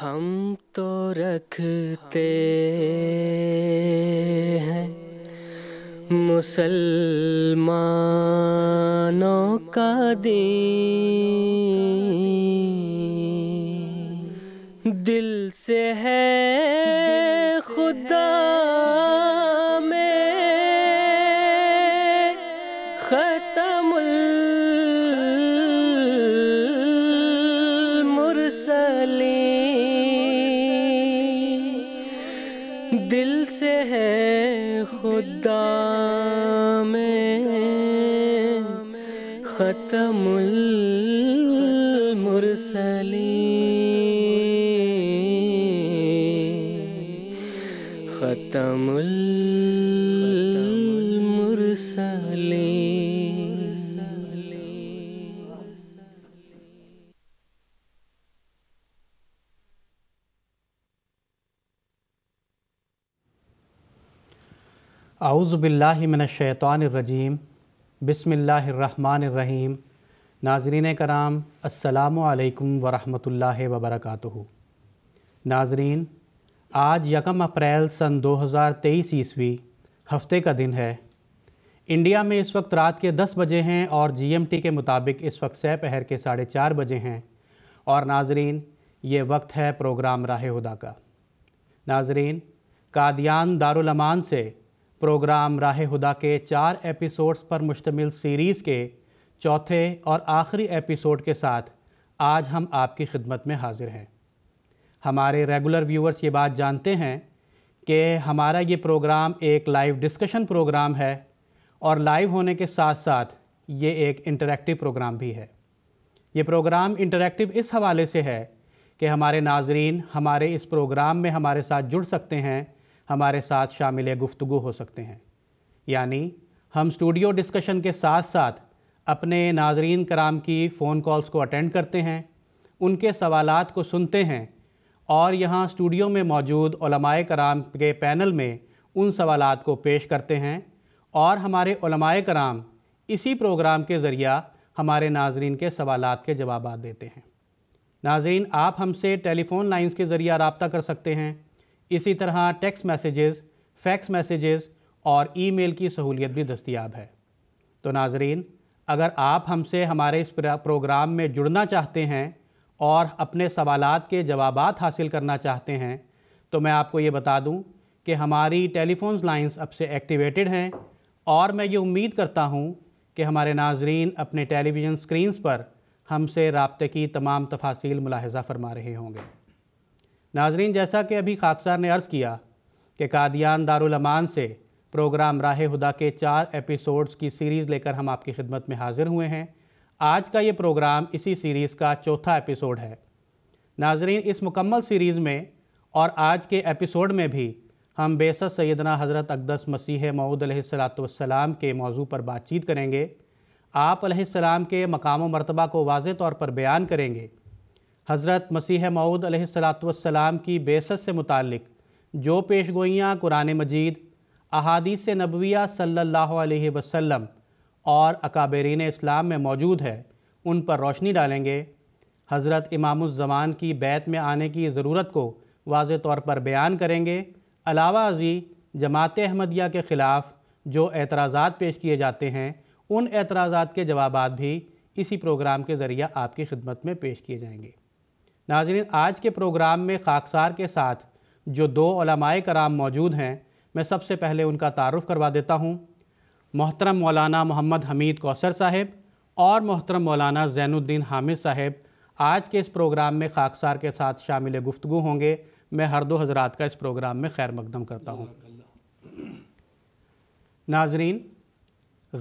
हम तो रखते हैं मुसलमानों का दीन दिल से है खुदा आउज़बिल्लिमिनशैतरजीम बसमीम नाजरीन कराम असलकम वरहमल वबरक नाजरीन आज यकम अप्रैल सन 2023 ईस्वी हफ्ते का दिन है इंडिया में इस वक्त रात के 10 बजे हैं और जीएमटी के मुताबिक इस वक्त सह पहर के साढ़े चार बजे हैं और नाजरीन ये वक्त है प्रोग्राम राह हुदा का नाजरीन कादियान दारुलमान से प्रोग्राम राह हुदा के चार एपिसोड्स पर मुश्तमिल सीरीज़ के चौथे और आखिरी एपिसोड के साथ आज हम आपकी खिदमत में हाजिर हैं हमारे रेगुलर व्यूअर्स ये बात जानते हैं कि हमारा ये प्रोग्राम एक लाइव डिस्कशन प्रोग्राम है और लाइव होने के साथ साथ ये एक इंटरेक्टिव प्रोग्राम भी है ये प्रोग्राम इंटरेक्टिव इस हवाले से है कि हमारे नाजरीन हमारे इस प्रोग्राम में हमारे साथ जुड़ सकते हैं हमारे साथ शामिल गुफ्तु हो सकते हैं यानी हम स्टूडियो डिस्कशन के साथ साथ अपने नाजरीन कराम की फ़ोन कॉल्स को अटेंड करते हैं उनके सवाल को सुनते हैं और यहाँ स्टूडियो में मौजूद कराम के पैनल में उन सवाल को पेश करते हैं और हमारे कराम इसी प्रोग्राम के ज़रिया हमारे नाजरीन के सवाल के जवाब देते हैं नाजरीन आप हमसे टेलीफ़ोन लाइंस के ज़रिए रबता कर सकते हैं इसी तरह टेक्स मैसेजेस, फैक्स मैसेजेस और ईमेल की सहूलियत भी दस्तियाब है तो नाजरीन अगर आप हमसे हमारे इस प्रोग्राम में जुड़ना चाहते हैं और अपने सवालात के जवाब हासिल करना चाहते हैं तो मैं आपको ये बता दूं कि हमारी टेलीफोन लाइंस अब से एक्टिवेटेड हैं और मैं ये उम्मीद करता हूं कि हमारे नाजरीन अपने टेलीविज़न स्क्रीन्स पर हमसे रबते की तमाम तफासिल मुलाहजा फरमा रहे होंगे नाजरीन जैसा कि अभी खादसार ने अर्ज़ किया कि कादियान दारुलमान से प्रोग्राम राह हुदा के चार एपिसोड्स की सीरीज़ लेकर हम आपकी खिदमत में हाजिर हुए हैं आज का ये प्रोग्राम इसी सीरीज़ का चौथा एपिसोड है नाजरीन इस मुकम्मल सीरीज़ में और आज के एपिसोड में भी हम बेसत सैदना हज़रत अकदस मसीह मऊदलाम के मौजू पर बातचीत करेंगे आप के मकाम मरतबा को वाज तौर पर बयान करेंगे हज़रत मसीह मऊद सलाम की बेसत से मुतक़ जो पेश गोइयाँ कुरान मजीद अहादीस नबविया सल्ला वसम और अकाबरीन इस्लाम में मौजूद है उन पर रोशनी डालेंगे हज़रत इमामुज़मान की बैत में आने की ज़रूरत को वाज तौर पर बयान करेंगे अलावा अजी जमात अहमदिया के ख़िलाफ़ जो एतराज़ा पेश किए जाते हैं उन एतराज़ात के जवाब भी इसी प्रोग्राम के ज़रिए आपकी खिदमत में पेश किए जाएंगे नाजरीन आज के प्रोग्राम में खाकसार के साथ जो दो कराम मौजूद हैं मैं सबसे पहले उनका तारफ़ करवा देता हूँ मोहतरम मौलाना मोहम्मद हमीद कौसर साहब और मोहतरम मौलाना जैनुद्दीन हामिद साहब आज के इस प्रोग्राम में खाकसार के साथ शामिल गुफ्तु होंगे मैं हर दो हजरात का इस प्रोग्राम में खैर मकदम करता हूँ नाजरीन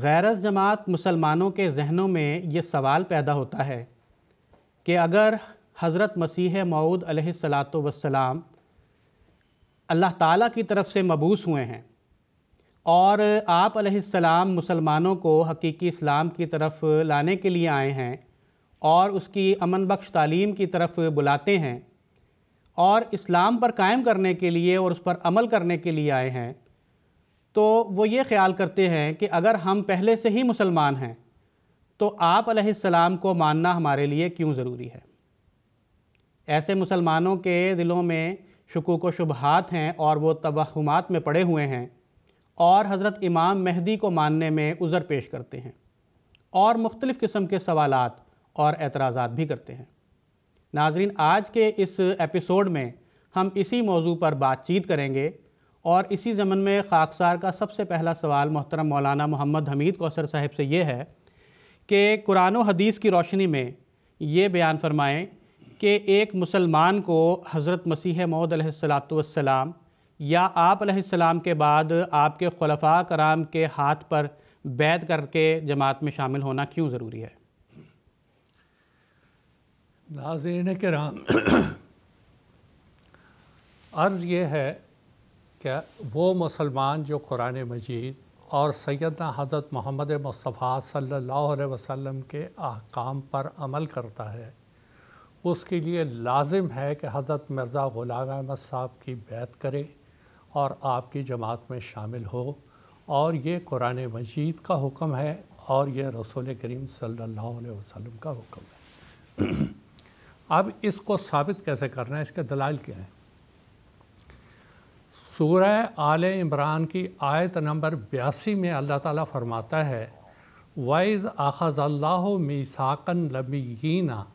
गैरस जमात मुसलमानों के जहनों में ये सवाल पैदा होता है कि अगर हज़रत मसीह मऊद वसलाम अल्लाह ताला की तरफ से मबूस हुए हैं और आप सलाम मुसलमानों को हकीकी इस्लाम की तरफ लाने के लिए आए हैं और उसकी अमन बख्श तालीम की तरफ बुलाते हैं और इस्लाम पर कायम करने के लिए और उस पर अमल करने के लिए आए हैं तो वो ये ख्याल करते हैं कि अगर हम पहले से ही मुसलमान हैं तो आप सलाम को मानना हमारे लिए क्यों ज़रूरी है ऐसे मुसलमानों के दिलों में शकूक व शुबहत हैं और वो तवहमात में पड़े हुए हैं और हज़रत इमाम महदी को मानने में उज़र पेश करते हैं और मुख्तलिफ़ किस्म के सवाल और एतराज़ात भी करते हैं नाजरीन आज के इस एपिसोड में हम इसी मौजू पर बातचीत करेंगे और इसी ज़मन में खाकसार का सबसे पहला सवाल मोहतरम मौलाना मोहम्मद हमीद कौसर साहब से ये है कि कुरान हदीस की रोशनी में ये बयान फरमाएँ कि एक मुसलमान को हज़रत मसीह मौद सलाम या आप के बाद आपके खलफा कराम के हाथ पर बैत करके जमात में शामिल होना क्यों ज़रूरी है के राम अर्ज़ ये है कि वो मुसलमान जो कुरान मजीद और सैदा हज़रत मोहम्मद मुस्तफ़ा सल्ला वसम के अहकाम पर अमल करता है उसके लिए लाजिम है कि हज़रत मिर्ज़ा ग़ुलाम अहमद साहब की बैत करे और आपकी जमात में शामिल हो और ये कुरान मजीद का हुक्म है और ये रसूल करीम सल्लल्लाहु अलैहि वसल्लम का हुक्म है अब इसको साबित कैसे करना है इसके दलाल क्या हैं सूरह आल इमरान की आयत नंबर बयासी में अल्लाह ताला फरमाता है वाइज़ आखज़ल्लाह मीसाकन लबीना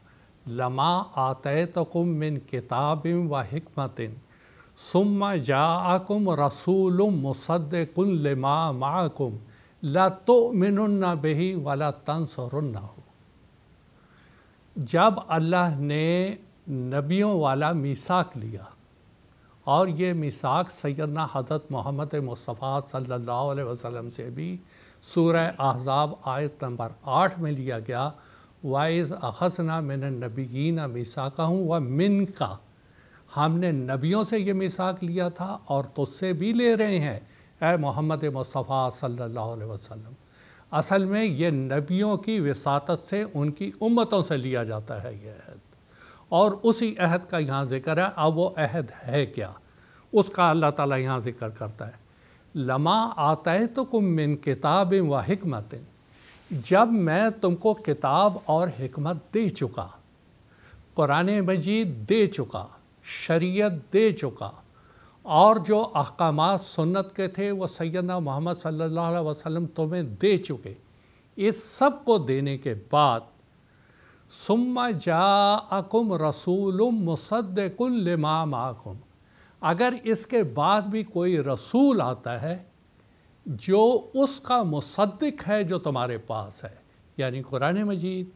लमा आते तकुम मिन किताब व हमतिन सुम जाकुम रसूल मुसद लमा माकुम ला तो मिनुन्ना बही वाला तनसरुन्ना हो जब अल्लाह ने नबियों वाला मिसाक लिया और ये मिसाक सैदना हज़रत मोहम्मद मुस्तफ़ा सल्लल्लाहु अलैहि वसल्लम से भी सूरह अहज़ाब आयत नंबर आठ में लिया गया वाइज अखसना मिन नबीना मिसाका हूँ व मिन का हमने नबियों से ये मिसाक लिया था और तुझसे भी ले रहे हैं ए मोहम्मद मुस्तफ़ा सल्लल्लाहु अलैहि वसल्लम असल में ये नबियों की वसात से उनकी उम्मतों से लिया जाता है ये अहद और उसी अहद का यहाँ जिक्र है अब वो अहद है क्या उसका अल्लाह ताला यहाँ जिक्र करता है लमा आता है तो कुम मिन किताब व हमत जब मैं तुमको किताब और हमत दे चुका कुरान मजीद दे चुका शरीयत दे चुका और जो अहकाम सुन्नत के थे वो सैदा मोहम्मद सल्ला अलैहि तुम्हें दे चुके इस सब को देने के बाद सुम्मा अकुम रसूल मुसद्दकुल्लमाकुम अगर इसके बाद भी कोई रसूल आता है जो उसका मुसद्दिक है जो तुम्हारे पास है यानी कुरान मजीद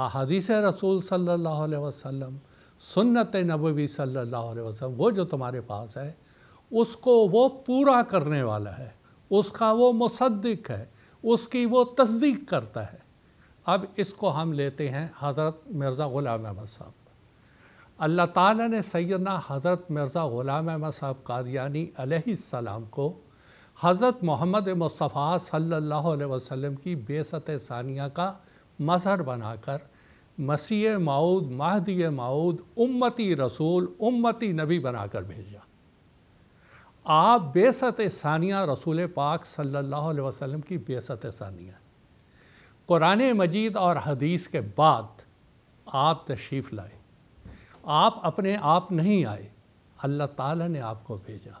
अहादीस रसूल सल्लल्लाहु अलैहि वसल्लम सुन्नत नबवी सल्लल्लाहु अलैहि वसल्लम वो जो तुम्हारे पास है उसको वो पूरा करने वाला है उसका वो मुसद्दिक है उसकी वो तस्दीक करता है अब इसको हम लेते हैं हज़रत मिर्ज़ा ग़ुलाम अहमद साहब अल्लाह ताला ने सैदना हज़रत मिर्ज़ा ग़ुलाम अहमद साहब कादियानी सलाम को हज़रत मोहम्मद मुस्तफ़ा सल्लल्लाहु अलैहि वसल्लम की बेसत सानिया का मज़हर बनाकर मसीह माऊद महदी माऊद उम्मती रसूल उम्मती नबी बनाकर भेजा आप बेसत सानिया रसूल पाक सल्लल्लाहु अलैहि वसल्लम की बेसत सानिया कुरान मजीद और हदीस के बाद आप तशरीफ़ लाए आप अपने आप नहीं आए अल्लाह ताला ने आपको भेजा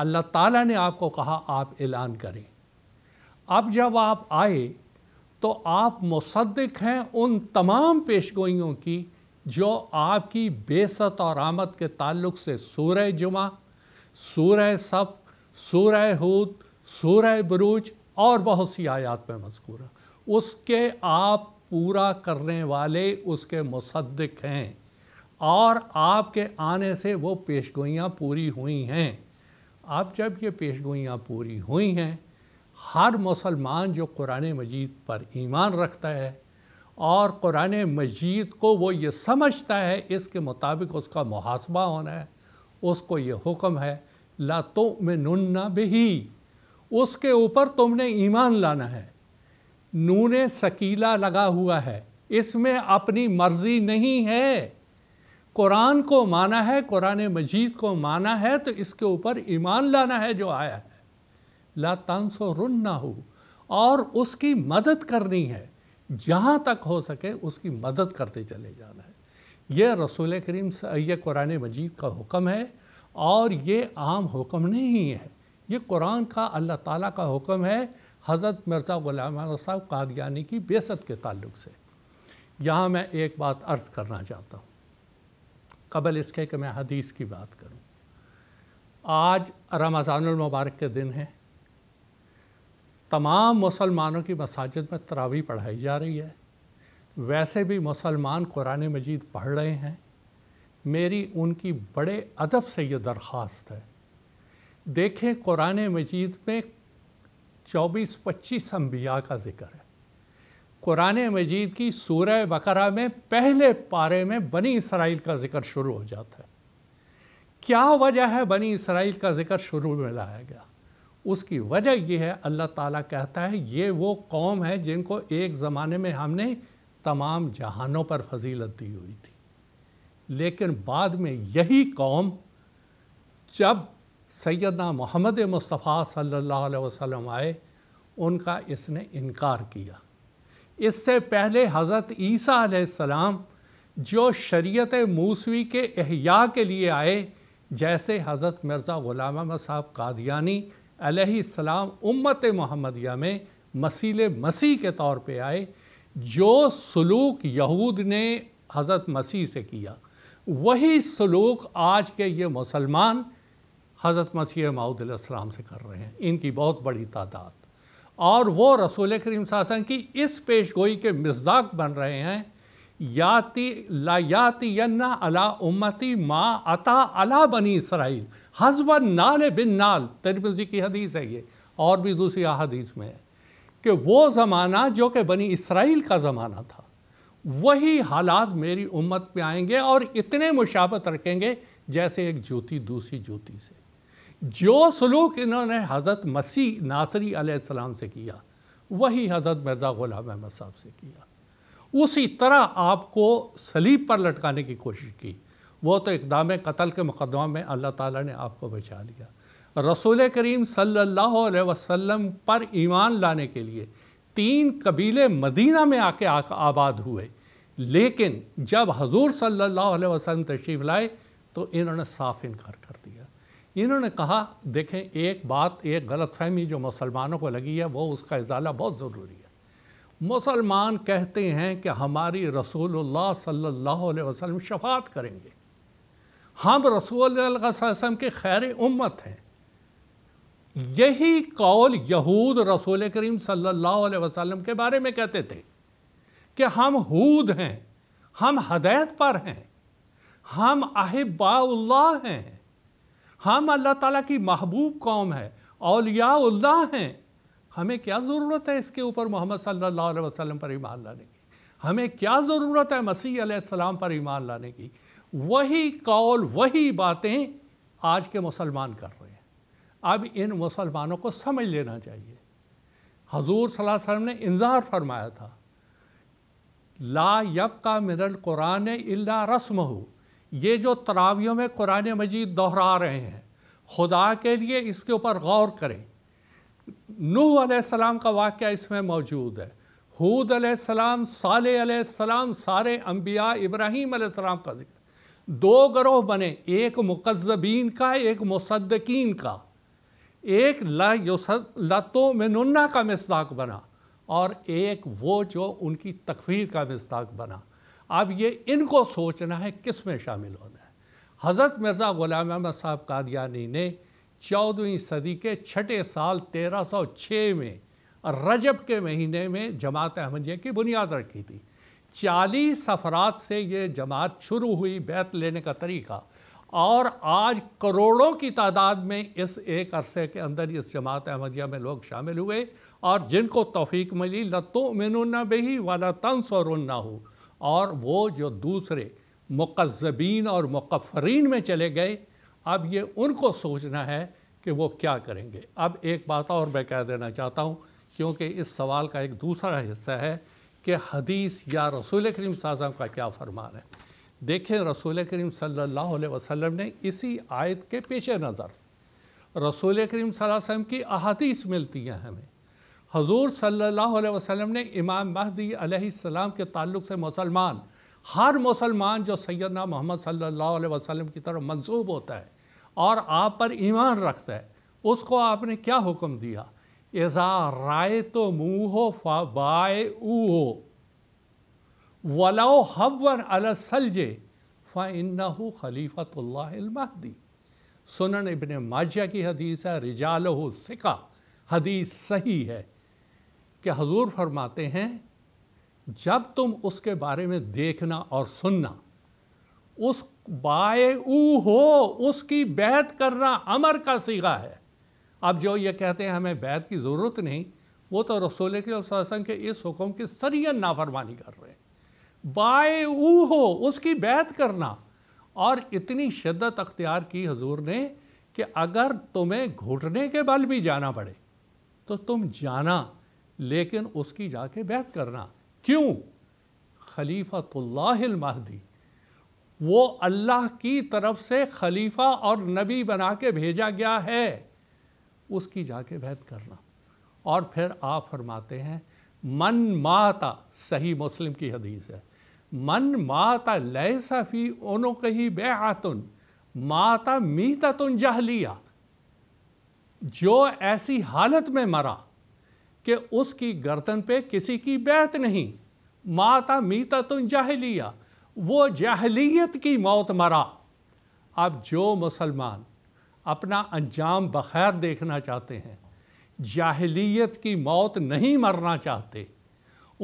अल्लाह ताला ने आपको कहा आप ऐलान करें अब जब आप आए तो आप मुसदक हैं उन तमाम पेशगोइयों की जो आपकी बेसत और आमद के ताल्लुक से सूरह जुमा सूरह सब सूरह हूद सूरह बरूज और बहुत सी आयात में मजकूर है उसके आप पूरा करने वाले उसके मुसदक हैं और आपके आने से वो पेशगोइयाँ पूरी हुई हैं आप जब ये पेश गोइयाँ पूरी हुई हैं हर मुसलमान जो कुरान मजीद पर ईमान रखता है और कुरान मजीद को वो ये समझता है इसके मुताबिक उसका मुहासबा होना है उसको ये हुक्म है ला तो में नुन्ना बेही उसके ऊपर तुमने ईमान लाना है नून सकीला लगा हुआ है इसमें अपनी मर्ज़ी नहीं है कुरान को माना है कुरान मजीद को माना है तो इसके ऊपर ईमान लाना है जो आया है ला तानसो रुन ना हो और उसकी मदद करनी है जहाँ तक हो सके उसकी मदद करते चले जाना है यह रसूल करीम ये कुरान मजीद का हुक्म है और ये आम हुक्म नहीं है ये कुरान का अल्लाह ताला का हुक्म है हज़रत मिर्ज़ा ग़ुलाम साहब कादियानी की बेसत के ताल्लुक से यहाँ मैं एक बात अर्ज़ करना चाहता हूँ कबल इसके कि मैं हदीस की बात करूं आज रमज़ानमबारक के दिन है तमाम मुसलमानों की मसाजिद में तरावी पढ़ाई जा रही है वैसे भी मुसलमान कुरान मजीद पढ़ रहे हैं मेरी उनकी बड़े अदब से ये दरख्वास्त है देखें कुरान मजीद में 24-25 अम्बिया का ज़िक्र है कुरान मजीद की सूरह बकरा में पहले पारे में बनी इसराइल का जिक्र शुरू हो जाता है क्या वजह है बनी इसराइल का जिक्र शुरू में लाया गया उसकी वजह यह है अल्लाह ताला कहता है ये वो कौम है जिनको एक ज़माने में हमने तमाम जहानों पर फजीलत दी हुई थी लेकिन बाद में यही कौम जब सैदना मोहम्मद मुस्तफ़ा सल्ला वसम आए उनका इसने इनकार किया इससे पहले हज़रत ईसा सलाम जो शरीयत मूसवी के अहिया के लिए आए जैसे हज़रत मिर्ज़ा ग़ुलाम साहब कादियानी अलैहिस्सलाम उम्मत महमदिया में मसील मसीह के तौर पे आए जो सलूक यहूद ने हज़रत मसीह से किया वही सलूक आज के ये मुसलमान हज़रत मसीह माउदलाम से कर रहे हैं इनकी बहुत बड़ी तादाद और वो रसूल करीम सासन की इस पेश गोई के मजदाक बन रहे हैं याति ला याति यन्ना अला उम्मती मा अता अला बनी इसराइल हजब नाल बिन नाल तरीपी की हदीस है ये और भी दूसरी अदीस में है कि वो ज़माना जो कि बनी इसराइल का ज़माना था वही हालात मेरी उम्मत पे आएंगे और इतने मुशाबत रखेंगे जैसे एक ज्योति दूसरी ज्योति से जो सलूक इन्होंने हज़रत मसीह नासरी आसमाम से किया वही हज़रत मिर्ज़ा ग़ुलाम अहमद साहब से किया उसी तरह आपको सलीब पर लटकाने की कोशिश की वो तो इकदाम कत्ल के मुकदमा में अल्लाह ताला ने आपको बचा लिया रसूल करीम सल्लल्लाहु अलैहि वसल्लम पर ईमान लाने के लिए तीन कबीले मदीना में आके आबाद हुए लेकिन जब हजूर सल्ला अलैहि तशरीफ़ लाए तो इन्होंने साफ इनकार कर इन्होंने कहा देखें एक बात एक गलतफहमी जो मुसलमानों को लगी है वो उसका इजाला बहुत ज़रूरी है मुसलमान कहते हैं कि हमारी रसूलुल्लाह सल्लल्लाहु अलैहि वसल्लम शफात करेंगे हम रसूल वसम के खैर उम्मत हैं यही कौल यहूद रसूल करीम सल्लल्लाहु अलैहि वसल्लम के बारे में कहते थे कि हम हूद हैं हम हदैत पर हैं हम अहिबाउल्ला हैं हम अल्लाह ताला की महबूब कौम है अलियाल्ला हैं हमें क्या ज़रूरत है इसके ऊपर मोहम्मद सल्लल्लाहु अलैहि वसल्लम पर ईमान लाने की हमें क्या ज़रूरत है मसीह अलैहिस्सलाम पर ईमान लाने की वही कौल वही बातें आज के मुसलमान कर रहे हैं अब इन मुसलमानों को समझ लेना चाहिए हजूर वसल्लम ने इंजार फरमाया था ला यब का मिनल कुरान इला रस्म हो ये जो तरावियों में कुरान मजीद दोहरा रहे हैं खुदा के लिए इसके ऊपर गौर करें नू सलाम का वाक़ इसमें मौजूद है हूद सलाम साल सारे अम्बिया इब्राहीम का जिक्र दो ग्रोह बने एक मुकजबीन का एक मुसदकिन का एक लतो में का मजदाक बना और एक वो जो उनकी तकफीर का मजदाक बना अब ये इनको सोचना है किस में शामिल होना है हज़रत मिर्ज़ा ग़ुलाम अहमद साहब कादियानी ने चौदहवीं सदी के छठे साल 1306 में रजब के महीने में जमात अहमदिया की बुनियाद रखी थी चालीस अफराद से ये जमात शुरू हुई बैत लेने का तरीका और आज करोड़ों की तादाद में इस एक अरसे के अंदर इस जमात अहमदिया में लोग शामिल हुए और जिनको तोफ़ी मिली लतो मिनुन्ना बेही वाला ना हो और वो जो दूसरे मुकजबीन और मुकफरीन में चले गए अब ये उनको सोचना है कि वो क्या करेंगे अब एक बात और मैं कह देना चाहता हूँ क्योंकि इस सवाल का एक दूसरा हिस्सा है कि हदीस या रसूल करीम साजा का क्या फरमान है देखें रसूल करीम सल्लल्लाहु अलैहि वसल्लम ने इसी आयत के पेश नज़र रसूल करीम वसम की अहदीस मिलती हैं हमें हजूर सल्लल्लाहु अलैहि वसल्लम ने इमाम महदी सलाम के ताल्लुक से मुसलमान हर मुसलमान जो सैदना मोहम्मद सल्लल्लाहु अलैहि वसल्लम की तरफ मंसूब होता है और आप पर ईमान रखता है उसको आपने क्या हुक्म दिया एज़ा राय तो मुँह हो फाबाए ऊ हो वलाओ हवन अलसलजे फ़ाना खलीफ़तल्लाहदी सुनन इबन माजिया की हदीस है रिजाल सिका हदीस सही है कि हजूर फरमाते हैं जब तुम उसके बारे में देखना और सुनना उस बाए ऊ हो उसकी बैत करना अमर का सीगा है अब जो ये कहते हैं हमें बैत की ज़रूरत नहीं वो तो रसोल के और सत्संग के इस हुक्म की सरियन नाफरमानी कर रहे हैं बाए ऊ हो उसकी बैत करना और इतनी शिद्दत अख्तियार की हजूर ने कि अगर तुम्हें घुटने के बल भी जाना पड़े तो तुम जाना लेकिन उसकी जाके बैत करना क्यों खलीफा महदी वो अल्लाह की तरफ से खलीफ़ा और नबी बना के भेजा गया है उसकी जाके बैत करना और फिर आप फरमाते हैं मन माता सही मुस्लिम की हदीस है मन माता लय सफ़ी ओनो कही आतुन माता मीता तुन जहलिया जो ऐसी हालत में मरा कि उसकी गर्दन पे किसी की बैत नहीं माता मीता तुम तो जाहलिया वो जाहलीत की मौत मरा अब जो मुसलमान अपना अंजाम बखैर देखना चाहते हैं जाहलीत की मौत नहीं मरना चाहते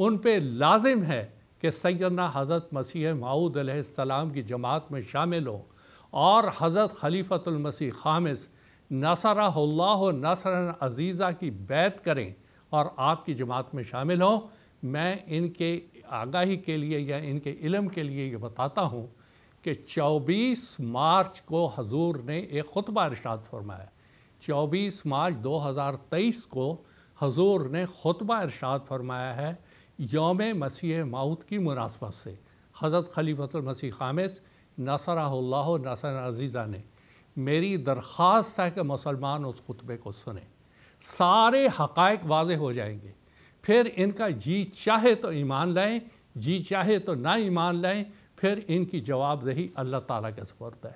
उन पे लाजिम है कि सैदना हज़रत मसीह माऊद सलाम की जमात में शामिल हो और हज़रत खलीफतुलमसीह खामिस नसरा नसर अजीज़ा की बैत करें और आपकी जमात में शामिल हों मैं इनके आगाही के लिए या इनके इलम के लिए ये बताता हूँ कि 24 मार्च को हजूर ने एक खुतबा इरशाद फरमाया 24 मार्च 2023 को हजूर ने खुतबा इरशाद फरमाया है योम मसीह माउत की मुनासबत से हज़रत खलीफ़तमसी खामिस नसरा नसर अजीज़ा ने मेरी दरख्वास्त है कि मुसलमान उस खुतबे को सुने सारे हक़ वाज हो जाएंगे फिर इनका जी चाहे तो ईमान लाएँ जी चाहे तो ना ईमान लाएँ फिर इनकी जवाबदही अल्लाह ताला के सपर्द है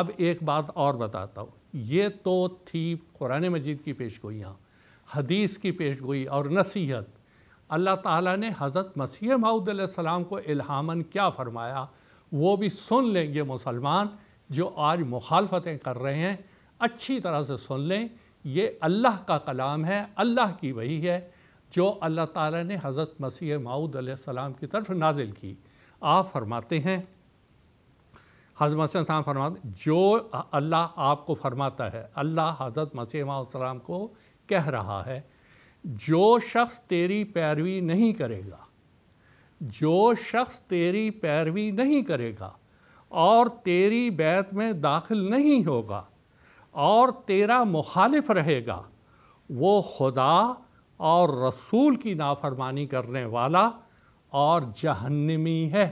अब एक बात और बताता हूँ ये तो थी कुरान मजीद की पेश हदीस की पेश गोई और नसीहत अल्लाह ताला ने हज़रत मसीह माऊदम को इल्हामन क्या फ़रमाया वो भी सुन लें ये मुसलमान जो आज मुखालफतें कर रहे हैं अच्छी तरह से सुन लें ये अल्लाह का कलाम है अल्लाह की वही है जो अल्लाह ताला ने हज़रत मसीह माऊद सलाम की तरफ नाजिल की आप फरमाते हैं हज़रत मसीह साहब फरमाते जो अल्लाह आपको फरमाता है अल्लाह हज़रत मसीह सलाम को कह रहा है जो शख्स तेरी पैरवी नहीं करेगा जो शख्स तेरी पैरवी नहीं करेगा और तेरी बैत में दाखिल नहीं होगा और तेरा मुखालिफ रहेगा वो खुदा और रसूल की नाफरमानी करने वाला और जहन्नमी है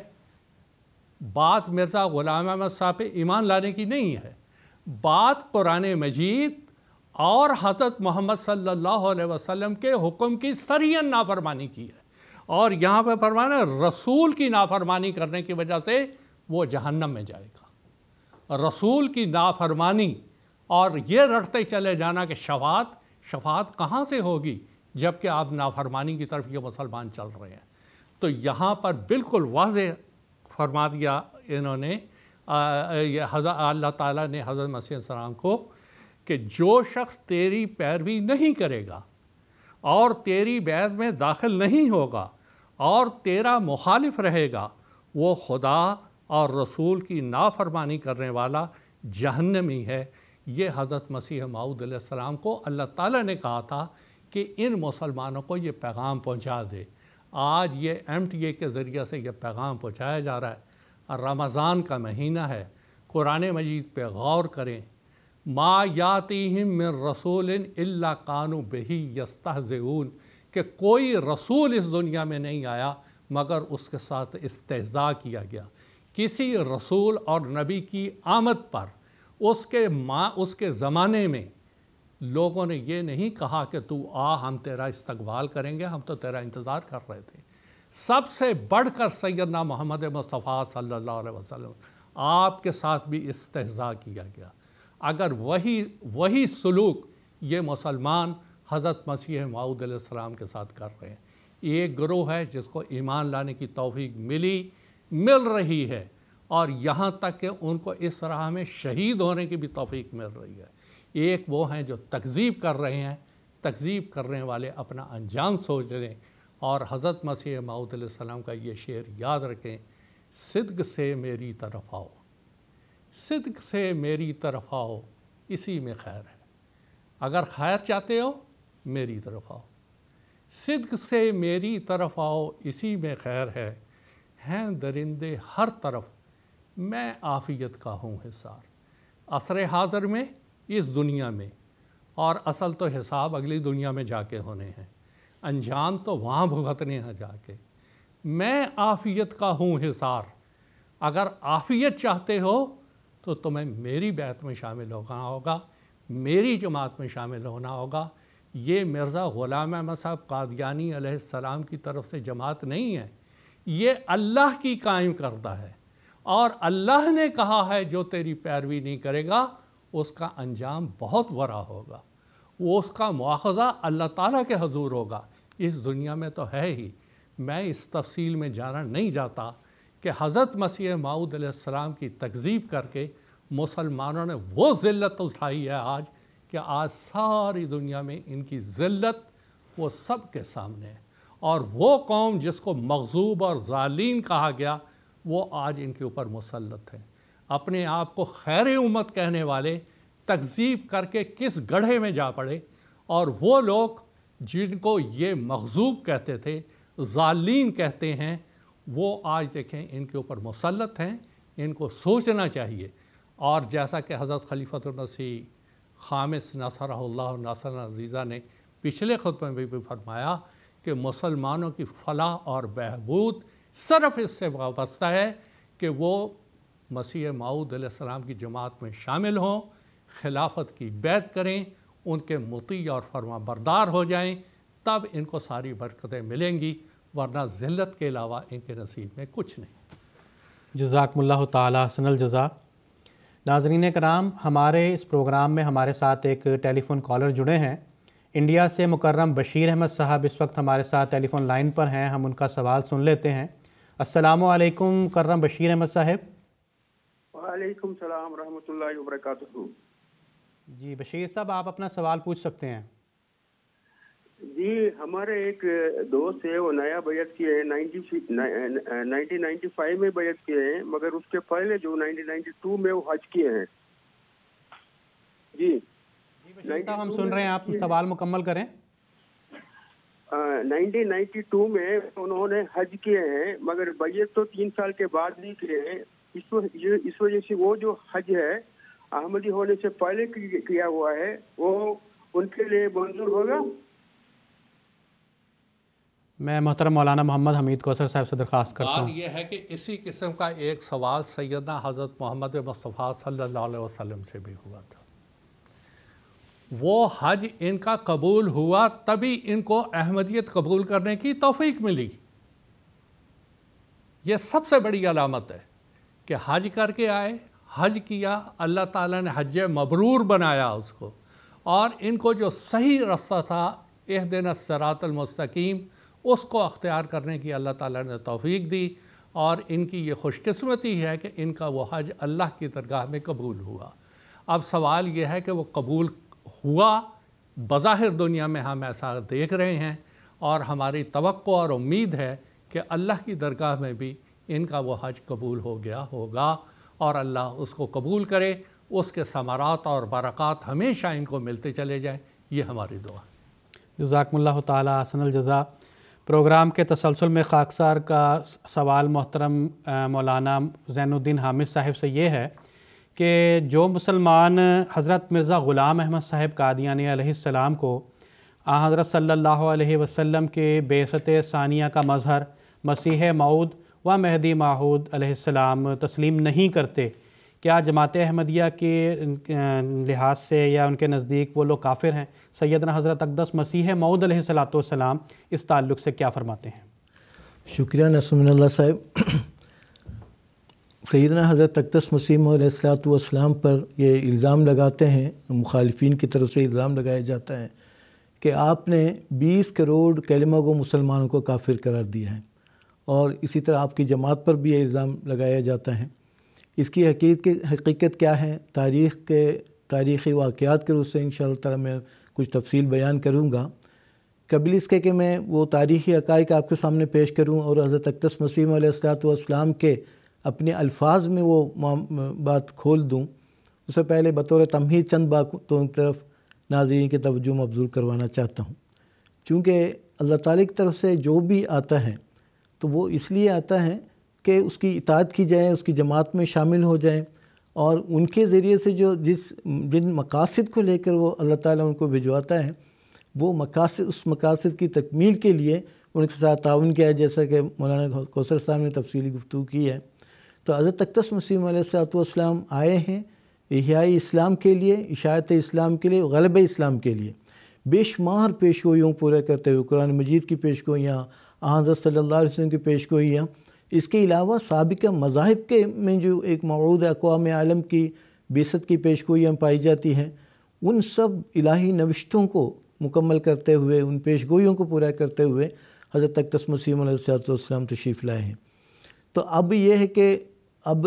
बात मिर्ज़ा ग़ुलाम अहमद साहब पर ईमान लाने की नहीं है बात कुरान मजीद और हज़रत मोहम्मद सल्लल्लाहु अलैहि वसल्लम के हुक्म की सरियन नाफरमानी की है और यहाँ पर फरमाना रसूल की नाफरमानी करने की वजह से वो जहन्नम में जाएगा रसूल की नाफरमानी और ये रटते चले जाना कि शफात शफात कहाँ से होगी जबकि आप नाफरमानी की तरफ ये मुसलमान चल रहे हैं तो यहाँ पर बिल्कुल वाज फरमा दिया इन्होंने अल्लाह ताला ने हज़रत मसीह सलाम को कि जो शख्स तेरी पैरवी नहीं करेगा और तेरी बैत में दाखिल नहीं होगा और तेरा मुखालिफ रहेगा वो खुदा और रसूल की नाफरमानी करने वाला जहन्नमी है ये हज़रत मसीह सलाम को अल्लाह ताला ने कहा था कि इन मुसलमानों को ये पैगाम पहुंचा दे आज ये एम टी ए के ज़रिए से यह पैगाम पहुंचाया जा रहा है और रमज़ान का महीना है कुरान मजीद पे गौर करें मा याती मिन रसूल इल्ला कानू बही यस्तून कि कोई रसूल इस दुनिया में नहीं आया मगर उसके साथ इस्तेजा किया गया किसी रसूल और नबी की आमद पर उसके माँ उसके ज़माने में लोगों ने यह नहीं कहा कि तू आ हम तेरा इस्तकबाल करेंगे हम तो तेरा इंतज़ार कर रहे थे सबसे बढ़कर सैदना मोहम्मद मुस्तफ़ा सल्लल्लाहु अलैहि वसल्लम आपके साथ भी इस्तेजा किया गया अगर वही वही सलूक ये मुसलमान हज़रत मसीह माऊदम के साथ कर रहे हैं एक ग्रोह है जिसको ईमान लाने की तोफ़ी मिली मिल रही है और यहाँ तक कि उनको इस राह में शहीद होने की भी तोफ़ी मिल रही है एक वो हैं जो तकजीब कर रहे हैं तकजीब करने वाले अपना अनजान सोच लें और हज़रत मसीह सलाम का ये शेर याद रखें सिद्क से मेरी तरफ आओ सिद्क से मेरी तरफ आओ इसी में खैर है अगर खैर चाहते हो मेरी तरफ आओ सिद्क से मेरी तरफ आओ इसी में खैर है हैं दरिंदे हर तरफ मैं आफियत का हूँ हिसार असर हाजिर में इस दुनिया में और असल तो हिसाब अगली दुनिया में जाके होने हैं अनजान तो वहाँ भुगतने हैं जाके मैं आफियत का हूँ हिसार अगर आफियत चाहते हो तो तुम्हें मेरी बैत में शामिल होना होगा मेरी जमात में शामिल होना होगा ये मिर्ज़ा ग़ुलाम अहमद साहब कादियानी सलाम की तरफ से जमात नहीं है ये अल्लाह की कायम करता है और अल्लाह ने कहा है जो तेरी पैरवी नहीं करेगा उसका अंजाम बहुत बड़ा होगा वो उसका मुआज़ा अल्लाह ताला के हजूर होगा इस दुनिया में तो है ही मैं इस तफसील में जाना नहीं जाता कि हज़रत मसीह माऊदम की तकजीब करके मुसलमानों ने वो ज़िल्लत उठाई है आज कि आज सारी दुनिया में इनकी ज़िल्लत वो सब के सामने है और वो कौम जिसको मकजूब और जालीन कहा गया वो आज इनके ऊपर मुसलत हैं अपने आप को खैर उम्मत कहने वाले तकजीब करके किस गढ़े में जा पड़े और वो लोग जिनको ये मखजूब कहते थे जालीन कहते हैं वो आज देखें इनके ऊपर मुसलत हैं इनको सोचना चाहिए और जैसा कि हज़रत खलीफतनसी खामिस नसर नसर अजीज़ा ने पिछले खुत में भी फरमाया कि मुसलमानों की फलाह और बहबूद सिर्फ इससे वाबस्ता है कि वो मसीह माऊद की जमात में शामिल हों खिलाफत की बैत करें उनके मुती और फर्मा बरदार हो जाएं तब इनको सारी बरकतें मिलेंगी वरना जिल्लत के अलावा इनके नसीब में कुछ नहीं जजाकम्ला तसनल जजा नाजरीन कराम हमारे इस प्रोग्राम में हमारे साथ एक टेलीफ़ोन कॉलर जुड़े हैं इंडिया से मुकर्रम बशीर अहमद साहब इस वक्त हमारे साथ टेलीफ़ोन लाइन पर हैं हम उनका सवाल सुन लेते हैं असलकुम कर्रम बशीर अहमद साहब वालेकुम सलाम रहमतुल्लाहि व बरकातुहू जी बशीर साहब आप अपना सवाल पूछ सकते हैं जी हमारे एक दोस्त है वो नया बजट किए हैं नाइनटी नाइन्टी फाइव में बजट किए हैं मगर उसके पहले जो नाइनटीन नाइन्टी टू में वो हज किए हैं जी जी बशीर साहब हम सुन रहे हैं आप सवाल मुकम्मल करें 1992 में उन्होंने हज किए हैं मगर बैत तो तीन साल के बाद नहीं किए हैं इस वजह से वो जो हज है अहमदी होने से पहले किया हुआ है वो उनके लिए मंजूर होगा मैं मोहतरम मौलाना मोहम्मद हमीद कौसर साहब से दरख्वास्त करता हूँ ये है कि इसी किस्म का एक सवाल सैदना हज़रत मोहम्मद मुस्तफ़ा सल्लल्लाहु अलैहि वसल्लम से भी हुआ था वो हज इनका कबूल हुआ तभी इनको अहमदियत कबूल करने की तोफ़ीक मिली ये सबसे बड़ी अलामत है कि हज करके आए हज किया अल्लाह ताला ने हज मबरूर बनाया उसको और इनको जो सही रास्ता था एह दिन सरातलमस्तकीम उसको अख्तियार करने की अल्लाह ताला ने तौफीक दी और इनकी ये खुशकस्मती है कि इनका वो हज अल्लाह की दरगाह में कबूल हुआ अब सवाल यह है कि वो कबूल हुआ बज़ाहिर दुनिया में हम ऐसा देख रहे हैं और हमारी तो और उम्मीद है कि अल्लाह की दरगाह में भी इनका वो हज कबूल हो गया होगा और अल्लाह उसको कबूल करे उसके समारात और बरक़ात हमेशा इनको मिलते चले जाएँ ये हमारी दुआ जजाकमल्ला तसन जजा प्रोग्राम के तसलसल में खाकसार का सवाल मोहतरम मौलाना जैनुद्दीन हामिद साहब से ये है कि जो मुसलमान हज़रत मिर्ज़ा ग़ुलाम अहमद साहब कादियान अलैहिस्सलाम को हज़रत सल्ला वसम के बेसत सानिया का मज़हर मसीह मऊद व महदी माहूद आसमाम तस्लीम नहीं करते क्या जमात अहमदिया के लिहाज से या उनके नज़दीक वो लोग काफिर हैं सैदना हज़रत अकदस मसीह मऊद सलाम इस ताल्लुक़ से क्या फ़रमाते हैं शुक्रिया नसमिल्ला साहब सैदना हज़रत अक्तस मसीम सलाम पर यह इल्ज़ाम लगाते हैं मुखालफी की तरफ से इल्ज़ाम लगाया जाता है कि आपने 20 करोड़ कलमा को मुसलमानों को काफिर करार दिया है और इसी तरह आपकी जमात पर भी ये इल्ज़ाम लगाया जाता है इसकी हकीकत हकीकत क्या है तारीख़ के तारीख़ी वाक़ात के रूप से इन ताला मैं कुछ तफसील बयान करूँगा कबिल इसके कि मैं वो तारीख़ी हक़ आपके सामने पेश करूँ और हज़रत अक्तस मसीम सलातम के अपने अल्फाज में वो बात खोल दूँ उससे पहले बतौर तमही चंद बातों की तरफ नाजरीन की तवज्जो मबजूल करवाना चाहता हूँ चूँकि अल्लाह ताली की तरफ से जो भी आता है तो वो इसलिए आता है कि उसकी इतात की जाए उसकी जमात में शामिल हो जाए और उनके ज़रिए से जो जिस जिन मकासद को लेकर वो अल्लाह ताली उनको भिजवाता है वो मकासद उस मकासद की तकमील के लिए उनके साथ ताउन किया है जैसा कि मौलाना कौसर साहब ने तफसली गुफ्तु की है तो हज़रत तख्तस मसीम आए हैं इहाई इस्लाम के लिए इशात इस्लाम के लिए गलब इस्लाम के लिए बेशुमार पेश पूरा करते हुए कुरान मजीद की पेश गोयाँ सल्ला वसम की पेश इसके अलावा सबक मजाहब के में जो एक मरूद अकवाम आलम की बेसत की पेश पाई जाती हैं उन सब इलाही नविश्तों को मुकम्मल करते हुए उन पेश गोइयों को पूरा करते हुए हज़रत मसीम सलाम तशीफ़ लाए हैं तो अब यह है कि अब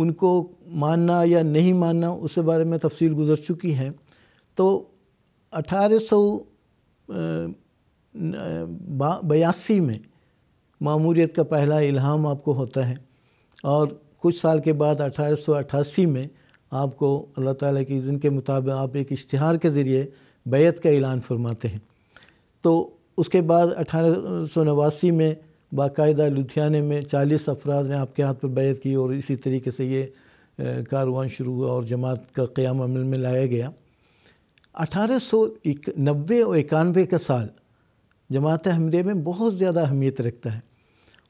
उनको मानना या नहीं मानना उसके बारे में तफसील गुजर चुकी है तो अठारह सौ बयासी में मामूरीत का पहला इल्हाम आपको होता है और कुछ साल के बाद अठारह में आपको अल्लाह ताला की इज़न के मुताबिक आप एक इश्तहार के ज़रिए बैत का ऐलान फरमाते हैं तो उसके बाद अठारह में बाकायदा लुधियाने में चालीस अफराद ने आपके हाथ पर बैत की और इसी तरीके से ये कारवां शुरू हुआ और जमात का क़्याम अमल में लाया गया अठारह सौ नब्बे और इक्यानवे का साल जमात हमरे में बहुत ज़्यादा अहमियत रखता है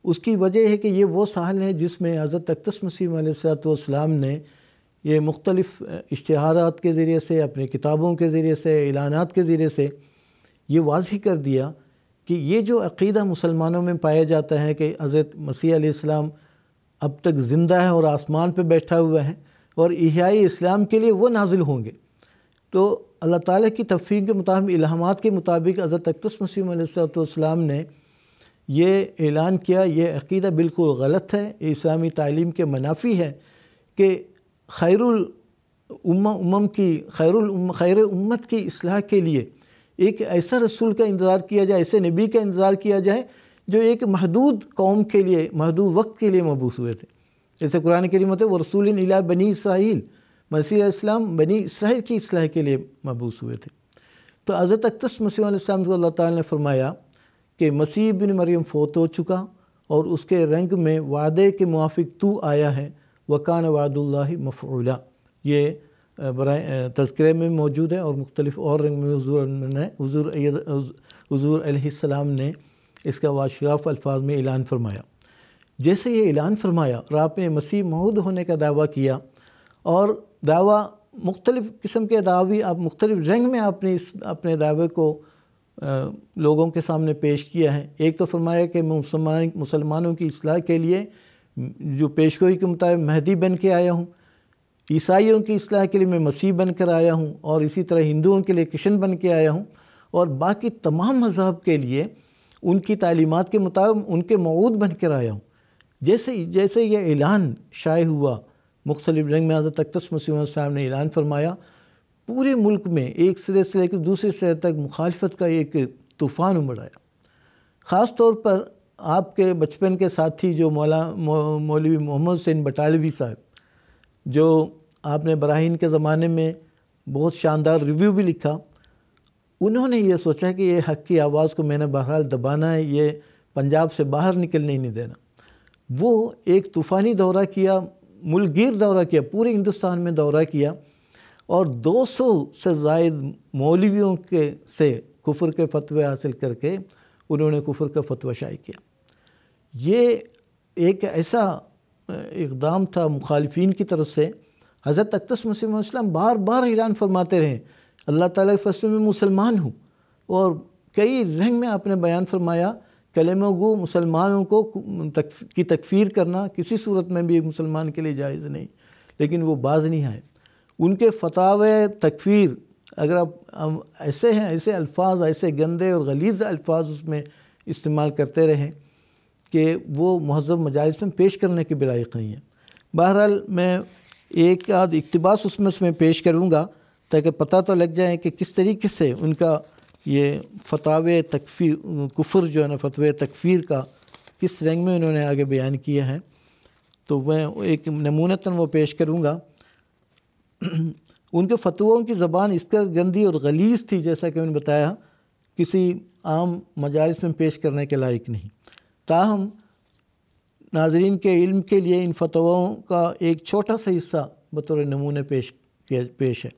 उसकी वजह है कि ये वो साल है जिसमें हज़रत अक्तस मसीम सलाम ने ये मुख्तलफ़ इश्तहार के ज़रिए से अपनी किताबों के ज़रिए से एलानात के ज़रिए से ये वाजी कर दिया कि ये जो अकीदा मुसलमानों में पाया जाता है कि हज़रत मसीह अलैहिस्सलाम अब तक ज़िंदा है और आसमान पर बैठा हुआ है और इहाई इस्लाम के लिए वो नाजिल होंगे तो अल्लाह ताला की तफहीम के मुताबिक इलाहात के मुताबिक हज़रत अक्तस मसीम ने यह ऐलान किया ये अकीदा बिल्कुल गलत है इस्लामी तालीम के मनाफी है कि खैरुल उम्मा उम्म की खैरुल उम्म, खैर उम्मत की असलाह के लिए एक ऐसा रसूल का इंतज़ार किया जाए ऐसे नबी का इंतज़ार किया जाए जो एक महदूद कौम के लिए महदूद वक्त के लिए मबूस हुए थे जैसे कुरान करीम होते तो व रसूल इला बनी इसराइल मसीह इस्लाम बनी इसराइल की असलाह के लिए मबूस हुए थे तो हज़रत अख्तस मसीम को अल्लाह ताली ने फरमाया कि मसीह बिन मरीम फोत हो चुका और उसके रंग में वादे के मुआफ़ तू आया है वकान वादुल्ला मफ़ूला ये बर तस्करे में मौजूद है और मुख्तलिफ़ और रंग में हजूर अलैहिस्सलाम ने इसका वाशराफ अल्फाज में ऐलान फरमाया जैसे ये ऐलान फरमाया और आपने मसीह महूद होने का दावा किया और दावा मुख्तलिफ़ किस्म के दावे आप मुख्तलिफ़ रंग में आपने इस अपने दावे को आ, लोगों के सामने पेश किया है एक तो फरमाया कि मुसलमान मुसलमानों की असलाह के लिए जो पेशगोई के मुताबिक मेहदी बन के आया हूँ ईसाइयों की असलाह के लिए मैं मसीह बन कर आया हूँ और इसी तरह हिंदुओं के लिए किशन बन के आया हूँ और बाकी तमाम मजहब के लिए उनकी तालीमत के मुताबिक उनके मौद बन कर आया हूँ जैसे जैसे यह ऐलान शाये हुआ मुख्तलिफ रंग में हज़रत अख्तस मसीम साहब ने ऐलान फरमाया पूरे मुल्क में एक सिरे से लेकर दूसरे सिरे तक मुखालफत का एक तूफ़ान उमड़ आया ख़ास तौर पर आपके बचपन के साथी जो मौला मौलवी मोहम्मद हुसैन बटालवी साहब जो आपने बराहन के ज़माने में बहुत शानदार रिव्यू भी लिखा उन्होंने ये सोचा कि ये हक की आवाज़ को मैंने बहरहाल दबाना है ये पंजाब से बाहर निकलने ही नहीं देना वो एक तूफ़ानी दौरा किया मुलगिर दौरा किया पूरे हिंदुस्तान में दौरा किया और 200 से जायद मौलवियों के से कुफर के फतवे हासिल करके उन्होंने कुफर का फतवा शाई किया ये एक ऐसा इकदाम था मुखालफी की तरफ से हज़रत अक्तस मसीम बार बार ऐलान फरमाते रहे अल्लाह ताली के फसल में मुसलमान हूँ और कई रंग में आपने बयान फरमाया कलेमों को मुसलमानों को तक, की तकफीर करना किसी सूरत में भी एक मुसलमान के लिए जायज़ नहीं लेकिन वो बाज नहीं आए उनके फताव तकफीर अगर आप ऐसे हैं ऐसे अल्फाज ऐसे गंदे और गलीज अल्फाज उसमें इस्तेमाल करते रहें कि वो महजब मजालस में पेश करने के बिलायक नहीं है बहरहाल मैं एक आध इकतबास उसमें उसमें पेश करूँगा ताकि पता तो लग जाए कि किस तरीके से उनका ये फतव तकफी कुफर जो है ना फतव तकफीर का किस रंग में उन्होंने आगे बयान किया है तो मैं एक नमूनता वो पेश करूँगा उनके फतवों की ज़बान इसका गंदी और गलीज थी जैसा कि उन्होंने बताया किसी आम मजालस में पेश करने के लायक नहीं ताहम नाजरीन के इल्म के लिए इन फतवाओं का एक छोटा सा हिस्सा बतौर नमूने पेश पेश है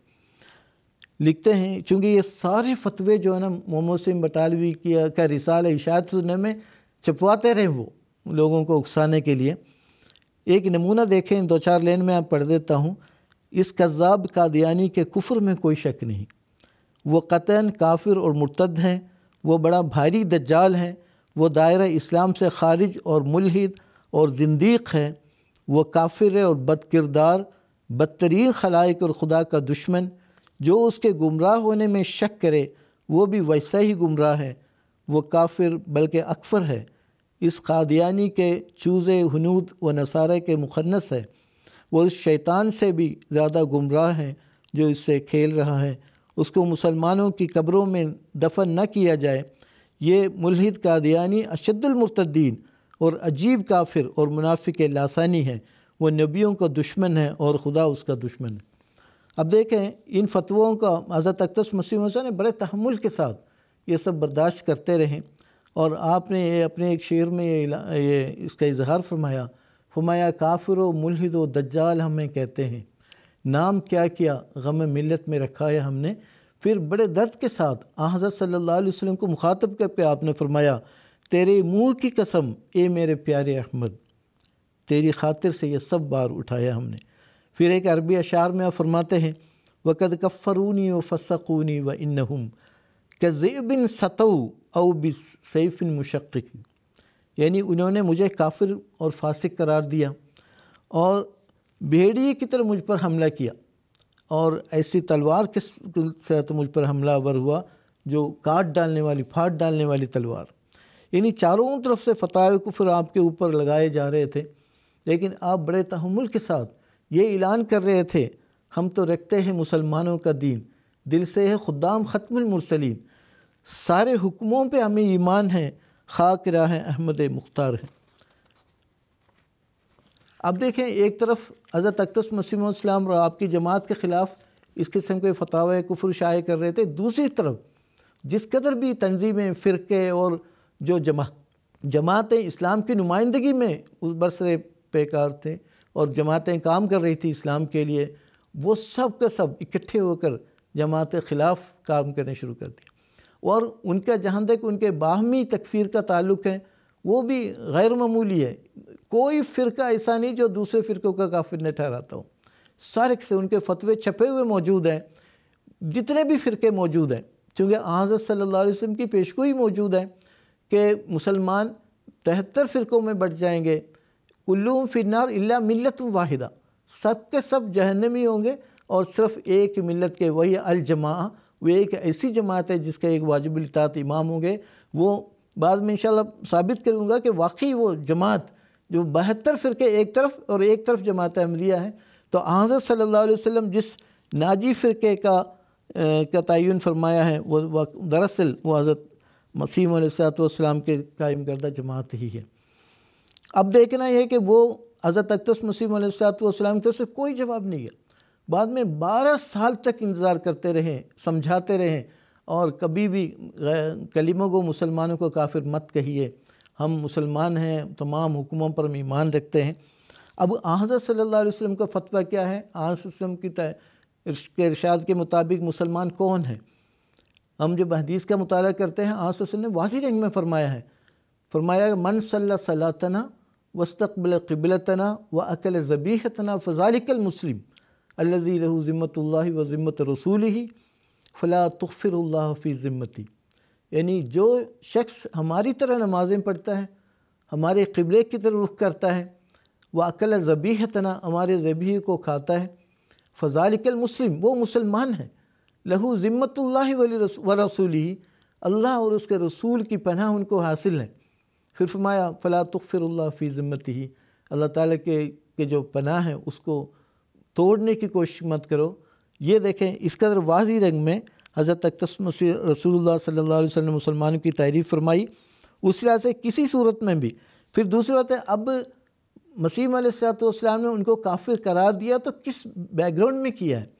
लिखते हैं चूँकि ये सारे फतवे जो है ना मोहम्मद सिम बटालवी की का रिसाल इशायत सुनने में छपवाते रहे वो लोगों को उकसाने के लिए एक नमूना देखें दो चार लेन में आप पढ़ देता हूँ इस कज़ाब कादियानी के कुफर में कोई शक नहीं वो कतन काफिर और मुर्तद हैं वो बड़ा भारी दज्जाल हैं वो दायरा इस्लाम से खारिज और मुलहद और ज़िंदीक है वो काफिर है और बदकिरदार बदतरीन खलाइक और ख़ुदा का दुश्मन जो उसके गुमराह होने में शक करे वो भी वैसा ही गुमराह है वो काफिर बल्कि अकफर है इस कादियानी के चूज़े हनूद व नसारे के मुखनस है वो उस शैतान से भी ज़्यादा गुमराह है जो इससे खेल रहा है उसको मुसलमानों की कब्रों में दफन न किया जाए ये मुलहद कादियानी अशदुलमरतद्दीन और अजीब काफिर और मुनाफिक लासानी है वो नबियों का दुश्मन है और खुदा उसका दुश्मन है अब देखें इन फतवों का हज़रत अख्तस मसीम ने बड़े तहमुल के साथ ये सब बर्दाश्त करते रहें और आपने ये अपने एक शेर में ये, ये इसका इजहार फरमाया फरमाया काफिर व मुलहद व दज्जाल हमें कहते हैं नाम क्या किया गम मिलत में रखा है हमने फिर बड़े दर्द के साथ आज़रत सल्ला वसम को मुखातब करके आपने फरमाया तेरे मुँह की कसम ए मेरे प्यारे अहमद तेरी खातिर से यह सब बार उठाया हमने फिर एक अरबी अशार में आप फरमाते हैं वक़द कफ़रूनी व फसकूनी व इनहम कज़ेबिन सतऊ अव सैफिन मुशक् यानी उन्होंने मुझे काफिर और फासिक करार दिया और भेड़िए की तरह मुझ पर हमला किया और ऐसी तलवार के साथ मुझ पर हमलावर हुआ जो काट डालने वाली फाट डालने वाली तलवार यानी चारों तरफ से फतह फिर आपके ऊपर लगाए जा रहे थे लेकिन आप बड़े तहमुल के साथ ये ऐलान कर रहे थे हम तो रखते हैं मुसलमानों का दीन दिल से है खुदाम खत्मसलिन सारे हुक्मों पे हमें ईमान है खाक राह अहमद मुख्तार हैं अब देखें एक तरफ हज़रत अख्तर मसीम और आपकी जमात के ख़िलाफ़ इस किस्म के फतावे कुफर शाये कर रहे थे दूसरी तरफ जिस कदर भी तनजीमें फ़िरके और जो जमा जमातें इस्लाम की नुमाइंदगी में उस बरसरे पेकार थे और जमातें काम कर रही थी इस्लाम के लिए वो सब का सब इकट्ठे होकर जमात ख़िलाफ़ काम करने शुरू कर दिए और उनका जहाँ तक उनके बाहमी तकफीर का ताल्लुक़ है वो भी गैर मामूली है कोई फ़िरका ऐसा नहीं जो दूसरे फ़िरकों का काफिर नहीं ठहराता हो सारे से उनके फतवे छपे हुए मौजूद हैं जितने भी फ़िरके मौजूद हैं क्योंकि हज़रत सल्ला वसम की पेशगोई मौजूद है कि मुसलमान तिहत्तर फ़िरकों में बट जाएंगे कुल्लू फिनार इल्ला मिलत वाहिदा सब के सब जहनमी होंगे और सिर्फ एक मिलत के वही अलजमा वो एक ऐसी जमात है जिसके एक वाजिब इमाम होंगे वो बाद में इंशाल्लाह साबित करूँगा कि वाकई वो जमात जो बहत्तर फ़िरके एक तरफ और एक तरफ जमात अहमदिया है तो आज़र सल्ला वसम जिस नाजी फ़िरके का का तयन फरमाया है वह दरअसल वो हज़रत मसीम सातम के कायम करदा जमात ही है अब देखना यह कि वो हज़रत अक्तस मसीम सातम की तरफ से कोई जवाब नहीं है बाद में बारह साल तक इंतज़ार करते रहें समझाते रहें और कभी भी कलीमों को मुसलमानों को काफिर मत कहिए हम मुसलमान हैं तमाम हुक्मों पर हम ईमान रखते हैं अब हज़रत सल्ला अलैहि का फ़तवा क्या है आज़म की के इरशाद के मुताबिक मुसलमान कौन है हम जब हदीस का मुताल करते हैं आज ने वाजी रंग में फ़रमाया है फरमाया मन सल्ला सलातना वस्तकबल कबलतना व अकल ज़बीहतना फ़जालिकल मुस्लिम अल्लज़ी ज़िम्मत व ज़िम्मत रसूल ही फ़ला फ़ी ज़िम्मती यानी जो शख्स हमारी तरह नमाज़ें पढ़ता है हमारे क़िबले की तरफ रुख करता है वह अकल ज़बी तना हमारे ज़बी को खाता है फ़जालिकल मुस्लिम वो मुसलमान है लहू वली व रसूली अल्लाह और उसके रसूल की पनाह उनको हासिल है फिर फरमाया फ़ला तुफ़िर फ़ी ज़िम्मती ही अल्लाह ताली के, के जो पनाह है उसको तोड़ने की कोशिश मत करो ये देखें इस कदर वाजी रंग में हज़रत अकतम रसूलुल्लाह सल्लल्लाहु अलैहि वसल्लम मुसलमानों की तारीफ़ फरमाई उस लिहाज से किसी सूरत में भी फिर दूसरी बात है अब मसीम सलाम ने उनको काफिर करार दिया तो किस बैकग्राउंड में किया है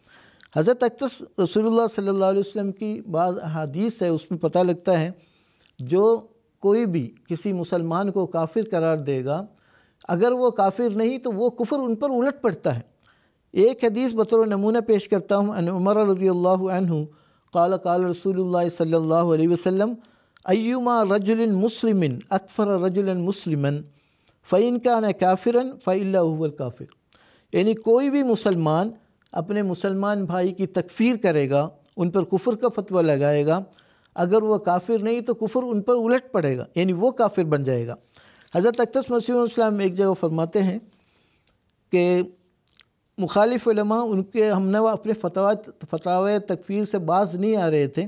हज़रत अक्तस रसूलुल्लाह सल्लल्लाहु अलैहि वसल्लम की बाद हदीस है उसमें पता लगता है जो कोई भी किसी मुसलमान को काफिर करार देगा अगर वो काफिर नहीं तो वो कुफर उन पर उलट पड़ता है एक हदीस बतौर नमूना पेश करता हूँ अन उमर रजी अल्लाह काल रसूल सल्ला वसम अयुमा रजुल अकफ़र रजुल मुस्लिमन फ़ैन का न काफिरन फ़ैल काफिर यानी कोई भी मुसलमान अपने मुसलमान भाई की तकफ़ीर करेगा उन पर कुफर का फतवा लगाएगा अगर वह काफिर नहीं तो कुफर उन पर उलट पड़ेगा यानी वो काफिर बन जाएगा हज़रत अख्तस मसीम एक जगह फरमाते हैं कि मुखालिफ उनके हमने अपने फतवा फतवा तकफीर से बाज नहीं आ रहे थे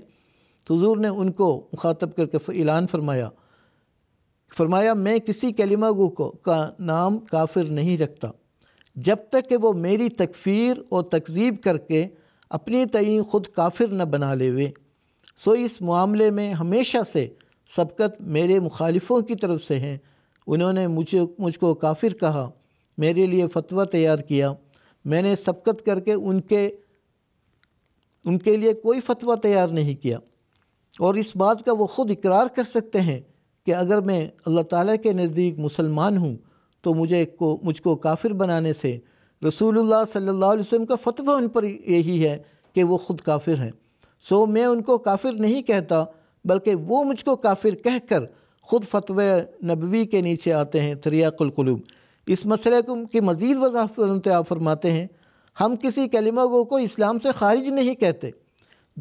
तो हजूर ने उनको मुखातब करके ऐलान फरमाया फरमाया मैं किसी कलिमा गु को का नाम काफिर नहीं रखता जब तक कि वो मेरी तकफीर और तकजीब करके अपनी तय ख़ुद काफिर न बना ले हुए सो इस मामले में हमेशा से सबकत मेरे मुखालिफों की तरफ से हैं उन्होंने मुझे मुझको काफिर कहा मेरे लिए फतवा तैयार किया मैंने सबकत करके उनके उनके लिए कोई फतवा तैयार नहीं किया और इस बात का वो ख़ुद इकरार कर सकते हैं कि अगर मैं अल्लाह ताला के नज़दीक मुसलमान हूँ तो मुझे को मुझको काफिर बनाने से रसूलुल्लाह सल्लल्लाहु अलैहि वसल्लम का फतवा उन पर यही है कि वो ख़ुद काफिर हैं सो मैं उनको काफिर नहीं कहता बल्कि वो मुझको काफिर कह कर ख़ुद फतवा नबवी के नीचे आते हैं तरियाकुलूब इस मसले की मज़ीद वजाफत आप फरमाते हैं हम किसी कलमा गो को इस्लाम से खारिज नहीं कहते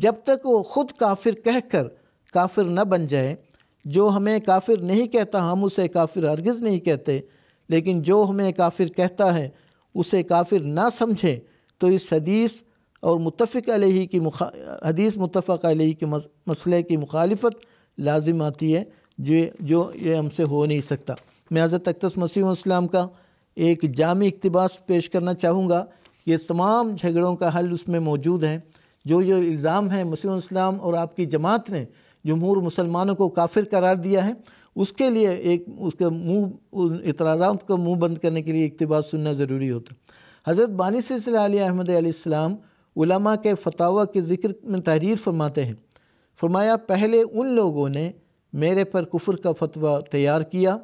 जब तक वो ख़ुद काफिर कह कर काफिर न बन जाए जो हमें काफिर नहीं कहता हम उसे काफिर हरगज़ नहीं कहते लेकिन जो हमें काफिर कहता है उसे काफिर ना समझें तो इस हदीस और मुतफ़ अलही की मुखा हदीस मुतफ़ अलही के मसले की मुखालफत लाजिम आती है जो जो ये हमसे हो नहीं सकता मैं हज़रत अक्तस मसीह इस्लाम का एक जाम इकतबास पेश करना चाहूँगा ये तमाम झगड़ों का हल उसमें मौजूद है जो जो इल्ज़ाम है मसीह इस्लाम और आपकी जमात ने जमहूर मुसलमानों को काफिर करार दिया है उसके लिए एक उसके मुँह इतराज़ा को मुँह बंद करने के लिए इकतबास सुनना ज़रूरी होता हज़रत बानी सिलसिला अहमद आलाम उलमा के फतावा के ज़िक्र में तहरीर फरमाते हैं फरमाया पहले उन लोगों ने मेरे पर कुफर का फतवा तैयार किया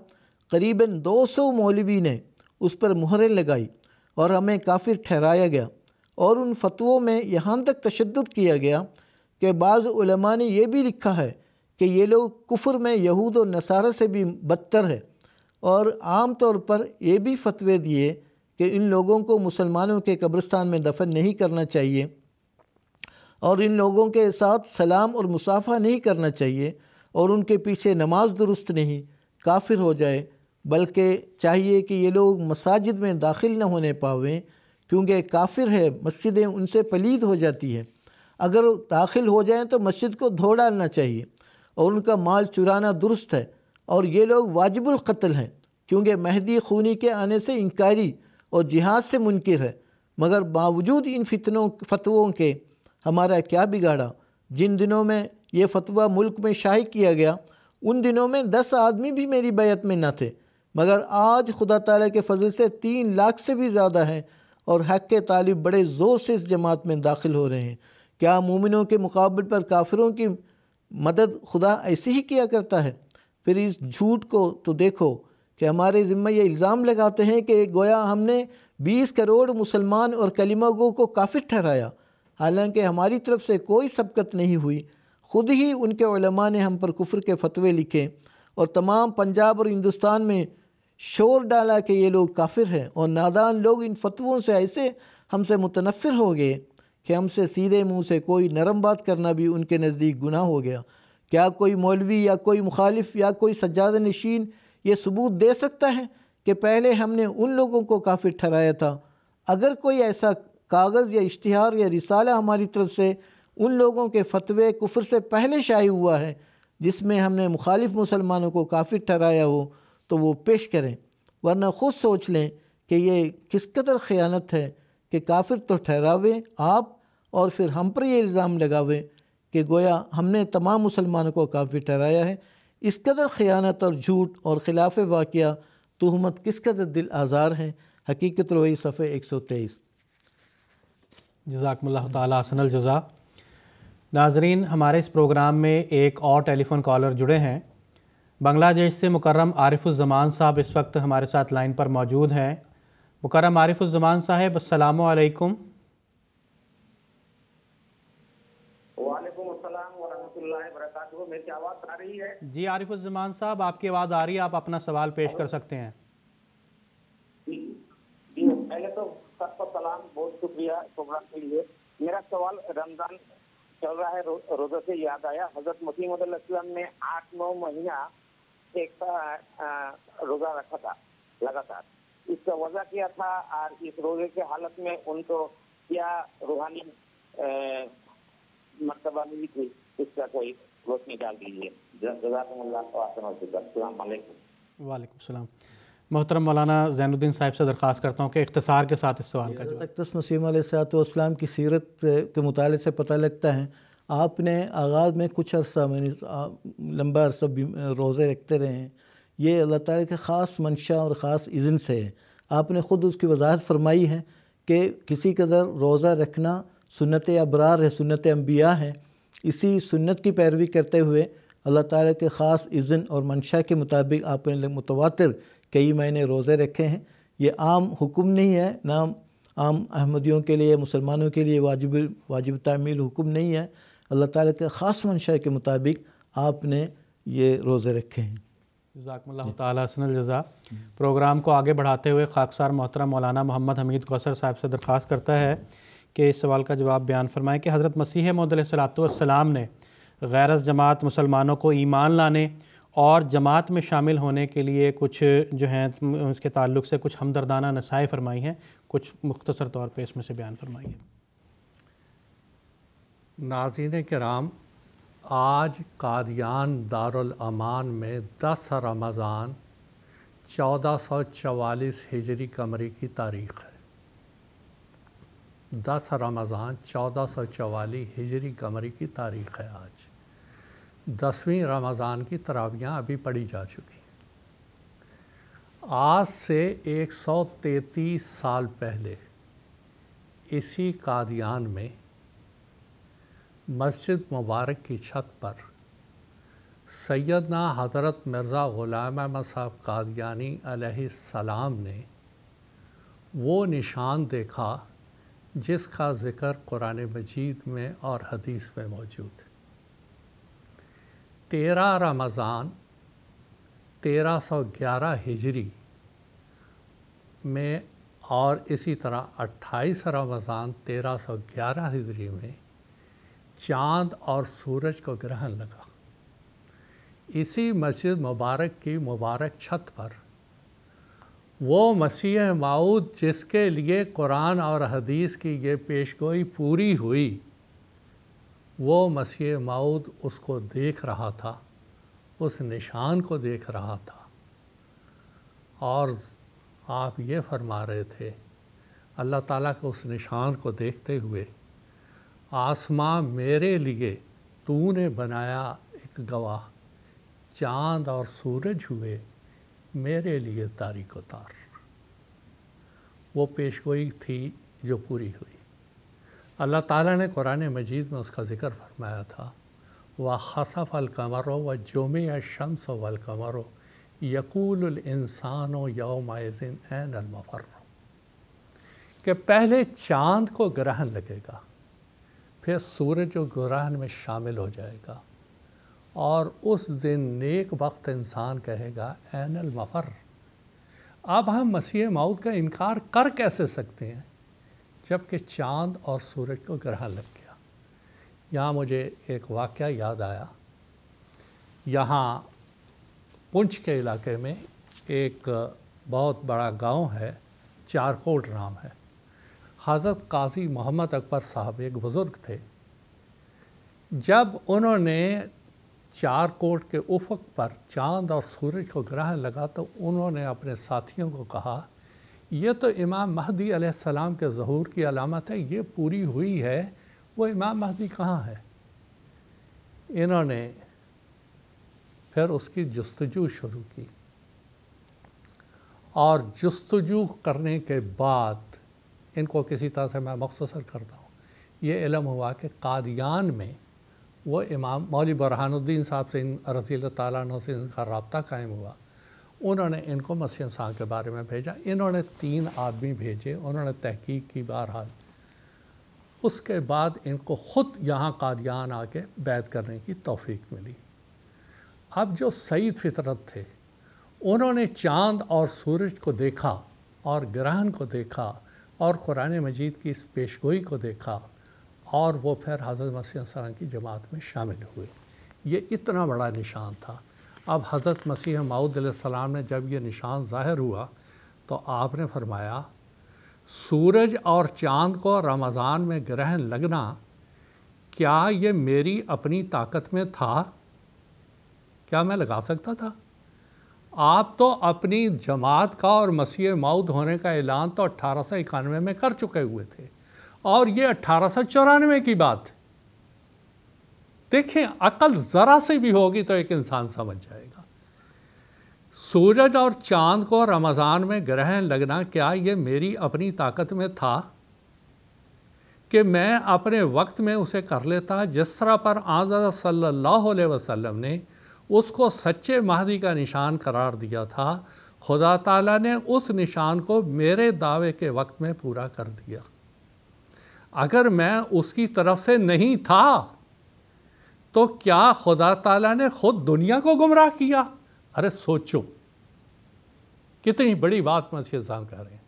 करीबन 200 मौलवी ने उस पर मुहरें लगाई और हमें काफिर ठहराया गया और उन फतवों में यहाँ तक तशद किया गया कि बाज़ ने यह भी लिखा है कि ये लोग कुफर में यहूद और नसारा से भी बदतर है और आम तौर पर यह भी फतवे दिए कि इन लोगों को मुसलमानों के कब्रिस्तान में दफन नहीं करना चाहिए और इन लोगों के साथ सलाम और मुसाफा नहीं करना चाहिए और उनके पीछे नमाज दुरुस्त नहीं काफिर हो जाए बल्कि चाहिए कि ये लोग मसाजिद में दाखिल न होने पावें क्योंकि काफिर है मस्जिदें उनसे पलीद हो जाती है अगर दाखिल हो जाएं तो मस्जिद को धो डालना चाहिए और उनका माल चुराना दुरुस्त है और ये लोग वाजिबुल कत्ल हैं क्योंकि महदी खूनी के आने से इंकारी और जिहाद से मुनकर है मगर बावजूद इन फितनों फतवों के हमारा क्या बिगाड़ा जिन दिनों में ये फतवा मुल्क में शाही किया गया उन दिनों में दस आदमी भी मेरी बैत में न थे मगर आज खुदा तला के फजल से तीन लाख से भी ज़्यादा हैं और हक के तालिब बड़े ज़ोर से इस जमात में दाखिल हो रहे हैं क्या मोमिनों के मुकाबले पर काफिरों की मदद खुदा ऐसे ही किया करता है फिर इस झूठ को तो देखो कि हमारे ज़िम्मे ये इल्ज़ाम लगाते हैं कि गोया हमने 20 करोड़ मुसलमान और कलिमा गो को काफिर ठहराया हालांकि हमारी तरफ से कोई सबकत नहीं हुई ख़ुद ही उनके ने हम पर कुफर के फतवे लिखे और तमाम पंजाब और हिंदुस्तान में शोर डाला कि ये लोग काफिर हैं और नादान लोग इन फतवों से ऐसे हमसे मुतनफ़िर हो गए कि हमसे सीधे मुंह से कोई नरम बात करना भी उनके नज़दीक गुनाह हो गया क्या कोई मौलवी या कोई मुखालिफ या कोई सज्जाद नशीन ये सबूत दे सकता है कि पहले हमने उन लोगों को काफिर ठहराया था अगर कोई ऐसा कागज़ या इश्तहार या रिसाला हमारी तरफ से उन लोगों के फतवे कुफर से पहले शाही हुआ है जिसमें हमने मुखालिफ मुसलमानों को काफिर ठहराया हो तो वो पेश करें वरना ख़ुद सोच लें कि ये किस कदर ख़यानत है कि काफिर तो ठहरावे आप और फिर हम पर ये इल्ज़ाम लगावे कि गोया हमने तमाम मुसलमानों को काफिर ठहराया है इस कदर ख़यानत और झूठ और ख़िलाफ़ वाक़ तोहमत किस कदर दिल आज़ार हैं हकीकत रोई सफ़े एक सौ तेईस जजाकम्ल तसनल जजा नाजरीन हमारे इस प्रोग्राम में एक और टेलीफ़ोन कॉलर जुड़े हैं बांग्लादेश से मुकर्रम आरिफुलज़मान साहब इस वक्त हमारे साथ लाइन पर मौजूद हैं मुकर्रम आरिफुलज़मान साहब अस्सलाम वालेकुम जी आरिफुलज़मान साहब आपकी आवाज़ आ रही है आप अपना सवाल पेश कर सकते हैं पहले तो सबको सलाम बहुत शुक्रिया प्रोग्राम के लिए मेरा सवाल रमज़ान चल रहा है रोजा से याद आया हज़रत मसीम ने आठ नौ महीना एक रोजा रखा था लगातार इसका वजह किया था और इस रोजे के हालत में उनको क्या रूहानी मरतबा मिली थी इसका कोई रोशनी डाल दीजिए वालेकुम सलाम मोहतरम मौलाना जैनुद्दीन साहब से दरख्वास्त करता हूँ कि इख्तसार के साथ इस सवाल का तक तस्मसीम सलाम की सीरत के मुताले से पता लगता है आपने आगाज़ में कुछ अर्सा मैंने लंबा अरसा रोज़े रखते रहे हैं ये अल्लाह ताला के ख़ास मंशा और ख़ास इज़न से है आपने ख़ुद उसकी वजाहत फरमाई है कि किसी कदर रोज़ा रखना सुनत अबरार है सुनत अम्बिया है इसी सुन्नत की पैरवी करते हुए अल्लाह ताला के ख़ास इज़न और मंशा के मुताबिक आपने मुतवा कई महीने रोज़े रखे हैं ये आम हुक्म नहीं है ना आम अहमदियों के लिए मुसलमानों के लिए वाजिब वाजिब तामील हुक्म नहीं है अल्लाह ताला के ख़ास मंशा के मुताबिक आपने ये रोज़े रखे हैं जजाकम्ल तसन जजा प्रोग्राम को आगे बढ़ाते हुए खाकसार मोहतरा मौलाना मोहम्मद हमीद कौसर साहब से दरख्वास्त करता है कि इस सवाल का जवाब बयान फरमाएँ कि हज़रत मसीह मदसलाम ने गैरत जमात मुसलमानों को ईमान लाने और जमात में शामिल होने के लिए कुछ जो हैं उसके ताल्लुक से कुछ हमदर्दाना नसाएँ फरमाई हैं कुछ मुख्तर तौर पर इसमें से बयान फरमाइए नाजीन कराम आज कादियान दारमान में 10 रमज़ान 1444 हिजरी कमरी की तारीख़ है 10 रमज़ान 1444 हिजरी कमरी की तारीख़ है आज दसवीं रमज़ान की तरावियाँ अभी पढ़ी जा चुकी आज से 133 साल पहले इसी कादियान में मस्जिद मुबारक की छत पर सैदना हज़रत मिर्ज़ा ग़ुलाम अहमद साहब कादियानी सलाम ने वो निशान देखा जिसका ज़िक्र कुरान मजीद में और हदीस में मौजूद है तेरह रमज़ान तेरह सौ ग्यारह हिजरी में और इसी तरह अट्ठाईस रमज़ान तेरह सौ ग्यारह हिजरी में चांद और सूरज को ग्रहण लगा इसी मस्जिद मुबारक की मुबारक छत पर वो मसीह माऊद जिसके लिए कुरान और हदीस की ये पेश गोई पूरी हुई वो मसीह माऊद उसको देख रहा था उस निशान को देख रहा था और आप ये फरमा रहे थे अल्लाह ताला के उस निशान को देखते हुए आसमां मेरे लिए तूने बनाया एक गवाह चांद और सूरज हुए मेरे लिए तारीख तार वो पेशगोई थी जो पूरी हुई अल्लाह ताला ने कुरान मजीद में उसका ज़िक्र फरमाया था व खसफ अलकमर व जोम शम्स वलकमर यकूल इंसान यौमाजिन एन अलमफर के पहले चांद को ग्रहण लगेगा फिर सूरज जो ग्रहण में शामिल हो जाएगा और उस दिन नेक वक्त इंसान कहेगा एनल मफ़र अब हम मसीह माउद का इनकार कर कैसे सकते हैं जबकि चांद और सूरज को ग्रहण लग गया यहाँ मुझे एक वाक़ याद आया यहाँ पुंछ के इलाके में एक बहुत बड़ा गांव है चारकोट नाम है हज़रत काजी मोहम्मद अकबर साहब एक बुज़ुर्ग थे जब उन्होंने चार कोट के उफक पर चांद और सूरज को ग्रह लगा तो उन्होंने अपने साथियों को कहा यह तो इमाम महदी आसमाम के जहूर की अलामत है ये पूरी हुई है वो इमाम महदी कहाँ है इन्होंने फिर उसकी जस्तजू शुरू की और जस्तजू करने के बाद इनको किसी तरह से मैं मख्तसर करता हूँ ये इलम हुआ कि कादियान में वो इमाम मौली बुरहानुद्दीन साहब से इन रजी तैन से इनका रबता कायम हुआ उन्होंने इनको मसीह साहब के बारे में भेजा इन्होंने तीन आदमी भेजे उन्होंने तहकीक की बहरहाल उसके बाद इनको ख़ुद यहाँ कादियान आके बैत करने की तोफ़ीक मिली अब जो सईद फितरत थे उन्होंने चांद और सूरज को देखा और ग्रहण को देखा और कुरान मजीद की इस पेशगोई को देखा और वो फिर हज़रत मसीह सलाम की जमात में शामिल हुए ये इतना बड़ा निशान था अब हज़रत मसीह माउदलाम ने जब ये निशान ज़ाहिर हुआ तो आपने फरमाया सूरज और चाँद को रमज़ान में ग्रहण लगना क्या ये मेरी अपनी ताकत में था क्या मैं लगा सकता था आप तो अपनी जमात का और मसीह मऊद होने का ऐलान तो अट्ठारह में कर चुके हुए थे और ये अट्ठारह की बात देखें अकल ज़रा सी भी होगी तो एक इंसान समझ जाएगा सूरज और चांद को रमज़ान में ग्रहण लगना क्या ये मेरी अपनी ताकत में था कि मैं अपने वक्त में उसे कर लेता जिस तरह पर आज सल्लल्लाहु अलैहि वसल्लम ने उसको सच्चे महदी का निशान करार दिया था खुदा ताला ने उस निशान को मेरे दावे के वक्त में पूरा कर दिया अगर मैं उसकी तरफ से नहीं था तो क्या खुदा ताला ने खुद दुनिया को गुमराह किया अरे सोचो कितनी बड़ी बात मसीह साहब कह रहे हैं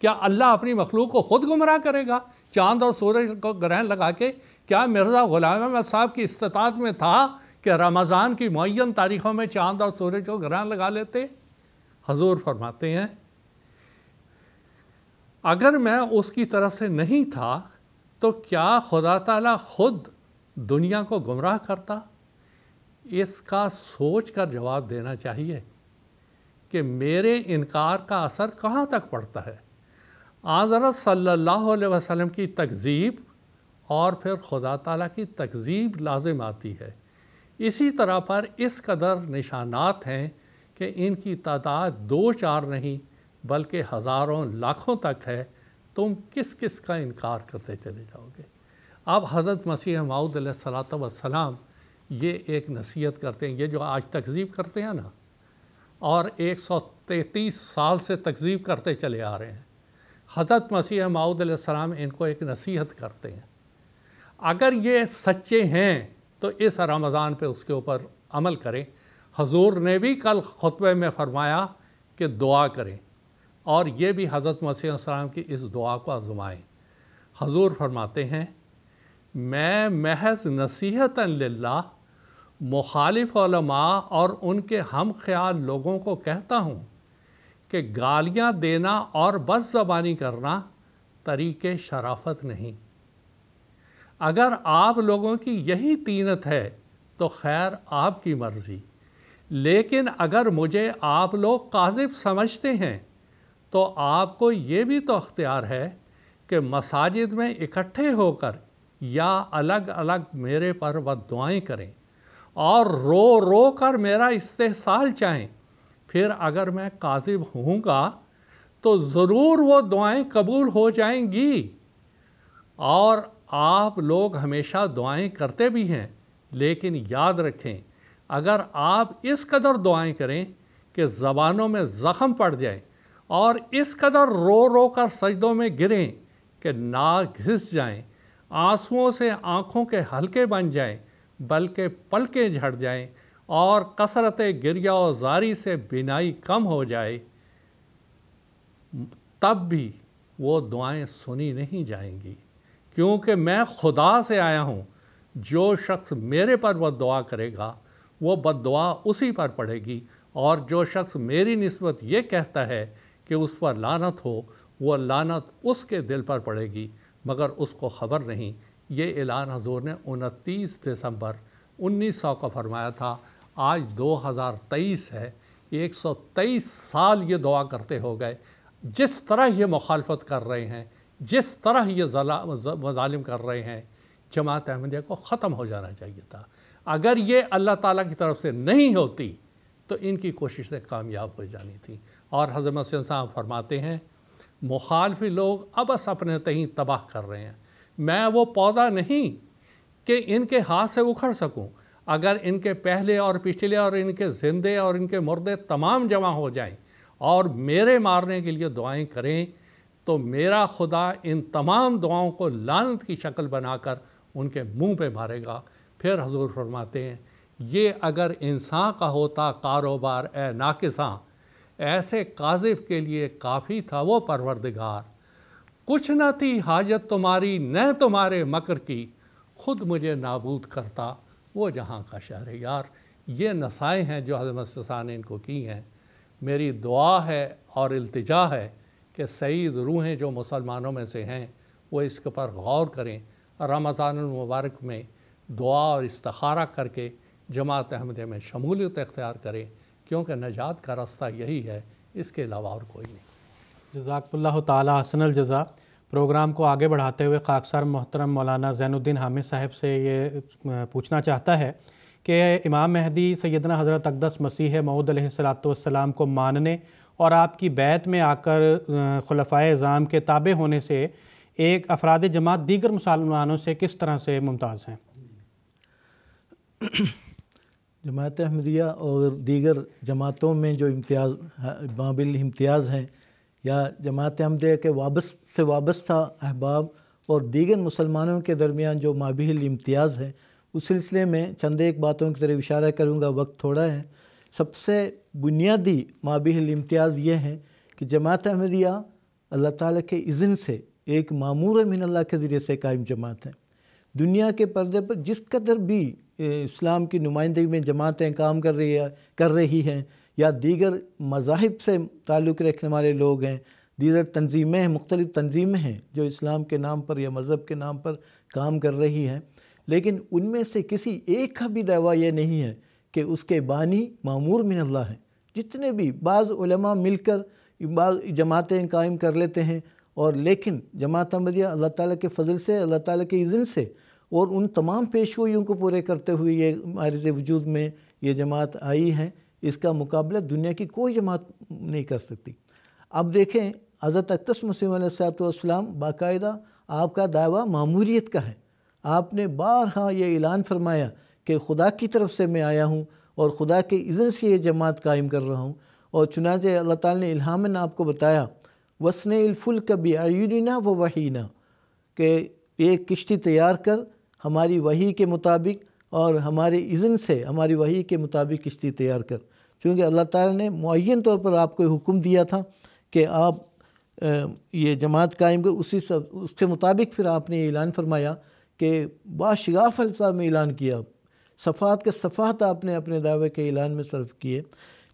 क्या अल्लाह अपनी मखलूक को खुद गुमराह करेगा चांद और सूरज को ग्रहण लगा के क्या मिर्ज़ा गुलाम अहमद साहब की इस्तात में था कि रमज़ान की मुन तारीख़ों में चाँद और सूरज को ग्रहण लगा लेते हजूर फरमाते हैं अगर मैं उसकी तरफ से नहीं था तो क्या खुदा ताला खुद दुनिया को गुमराह करता इसका सोच कर जवाब देना चाहिए कि मेरे इनकार का असर कहाँ तक पड़ता है आज़रत सल्लल्लाहु अलैहि वसल्लम की तकज़ीब और फिर खुदा ताला की तकज़ीब लाजिम आती है इसी तरह पर इस कदर निशानात हैं कि इनकी तादाद दो चार नहीं बल्कि हज़ारों लाखों तक है तुम किस किस का इनकार करते चले जाओगे अब हज़रत मसीह माऊद सलाम ये एक नसीहत करते हैं ये जो आज तकजीब करते हैं ना और एक सौ तैंतीस साल से तकजीब करते चले आ रहे हैं हज़रत मसीह माऊद सलाम इनको एक नसीहत करते हैं अगर ये सच्चे हैं तो इस रमज़ान पे उसके ऊपर अमल करें हजूर ने भी कल ख़ुतबे में फ़रमाया कि दुआ करें और ये भी हज़रत मसीम की इस दुआ को आजमाएँ हजूर फरमाते हैं मैं महज नसीहत ला मुखालिफ और उनके हम ख्याल लोगों को कहता हूँ कि गालियाँ देना और बस जबानी करना तरीक़ शराफत नहीं अगर आप लोगों की यही तीनत है तो खैर आपकी मर्ज़ी लेकिन अगर मुझे आप लोग काजिब समझते हैं तो आपको ये भी तो अख्तियार है कि मसाजिद में इकट्ठे होकर या अलग अलग मेरे पर बद दुआएँ करें और रो रो कर मेरा इस्तेसाल चाहें फिर अगर मैं काजिब हूँगा तो ज़रूर वो दुआएं कबूल हो जाएंगी और आप लोग हमेशा दुआएं करते भी हैं लेकिन याद रखें अगर आप इस कदर दुआएं करें कि ज़बानों में ज़ख़म पड़ जाए और इस कदर रो रो कर सजदों में गिरें कि ना घिस जाएं, आंसुओं से आँखों के हल्के बन जाएं, बल्कि पलकें झड़ जाएं और कसरत गिरिया और जारी से बिनाई कम हो जाए तब भी वो दुआएं सुनी नहीं जाएंगी क्योंकि मैं खुदा से आया हूँ जो शख्स मेरे पर बद दुआ करेगा वो बद दुआ उसी पर पड़ेगी और जो शख्स मेरी नस्बत ये कहता है कि उस पर लानत हो वह लानत उसके दिल पर पड़ेगी मगर उसको ख़बर नहीं ये ऐलान हजूर ने उनतीस दिसंबर उन्नीस सौ का फरमाया था आज 2023 है 123 साल ये दुआ करते हो गए जिस तरह ये मुखालफत कर रहे हैं जिस तरह ये मजालिम कर रहे हैं जमात अहमदिया को ख़त्म हो जाना चाहिए था अगर ये अल्लाह ताला की तरफ से नहीं होती तो इनकी कोशिशें कामयाब हो जानी थी और हजरत मसीन साहब फरमाते हैं मुखालफी लोग अब अपने तहीं तबाह कर रहे हैं मैं वो पौधा नहीं कि इनके हाथ से उखड़ सकूँ अगर इनके पहले और पिछले और इनके ज़िंदे और इनके मुर्दे तमाम जमा हो जाएं और मेरे मारने के लिए दुआएं करें तो मेरा खुदा इन तमाम दुआओं को लानत की शक्ल बनाकर उनके मुंह पे मारेगा फिर हजूर फरमाते हैं ये अगर इंसान का होता कारोबार ए नाकिसा हाँ, ऐसे काजिब के लिए काफ़ी था वो परवरदिगार कुछ न थी हाजत तुम्हारी न तुम्हारे मकर की खुद मुझे नाबूद करता वो जहाँ का शहर यार ये नसाएँ हैं जो हजमत ने इनको की हैं मेरी दुआ है और अल्तजा है कि सईद रूहें जो मुसलमानों में से हैं वो इसके पर गौर करें और रमज़ानमबारक में दुआ और इस्तारा करके जमात अहमद में शमूलियत इख्तियार करें क्योंकि नजात का रास्ता यही है इसके अलावा और कोई नहीं जजाकल्ला तसनल जजा प्रोग्राम को आगे बढ़ाते हुए खाकसार मोहतरम मौलाना जैनुद्दीन हामिद साहब से ये पूछना चाहता है कि इमाम महदी सैदना हज़रत अकदस मसीह मऊद सलाम को मानने और आपकी बैत में आकर खलफा एज़ाम के ताबे होने से एक अफराद जमात दीगर मुसलमानों से किस तरह से मुमताज़ हैं जमात अहमदिया और दीगर जमातों में जो इम्तियाज़ बाबिल इम्तियाज़ हैं या जमात अहमदिया के वाबस से वाबस्ता अहबाब और दीगर मुसलमानों के दरमियान जो माबिल इम्तियाज़ है उस सिलसिले में चंद एक बातों की तरह इशारा करूँगा वक्त थोड़ा है सबसे बुनियादी माबिल इम्तियाज़ ये हैं कि जमात अहमदिया अल्लाह ताला के इज्जन से एक मामूर मिन अल्लाह के ज़रिए से कायम जमात है दुनिया के पर्दे पर जिस कदर भी इस्लाम की नुमाइंदगी में जमातें काम कर रही है कर रही हैं या दीगर मजाहब से ताल्लुक़ रखने वाले लोग हैं दीगर तंजीमें हैं मुख्तलिफ़ तंजीमें हैं जो इस्लाम के नाम पर या मज़हब के नाम पर काम कर रही हैं लेकिन उनमें से किसी एक का भी दावा यह नहीं है कि उसके बानी मामूर मिन अल्लाह हैं जितने भी बाज़ मिलकर बाज़ जमातें कायम कर लेते हैं और लेकिन जमात अहमदिया अल्लाह ताला के फजल से अल्लाह ताला के इज़न से और उन तमाम पेशगोइयों को पूरे करते हुए ये मारज वजूद में ये जमात आई है इसका मुकाबला दुनिया की कोई जमात नहीं कर सकती अब देखें हज़रत अक्तस मसीम बाकायदा आपका दावा मामूरीत का है आपने बारहा ये ऐलान फरमाया कि खुदा की तरफ से मैं आया हूँ और खुदा के इज़न से ये जमात कायम कर रहा हूँ और चुनाच अल्लाह ताली ने इल्हामन आपको बताया वसन अलफुल कभी आयुना व वहीना कि एक किश्ती तैयार कर हमारी वही के मुताबिक और हमारे इज़न से हमारी वही के मुताबिक किश्ती तैयार कर क्योंकि अल्लाह ताला ने मुन तौर पर आपको हुक्म दिया था कि आप ये जमात कायम कर उसी सब उसके मुताबिक फिर आपने ऐलान फरमाया कि बाशगाफ़ अल्फा में ऐलान किया सफ़ात के सफ़ात आपने अपने दावे के ऐलान में सर्व किए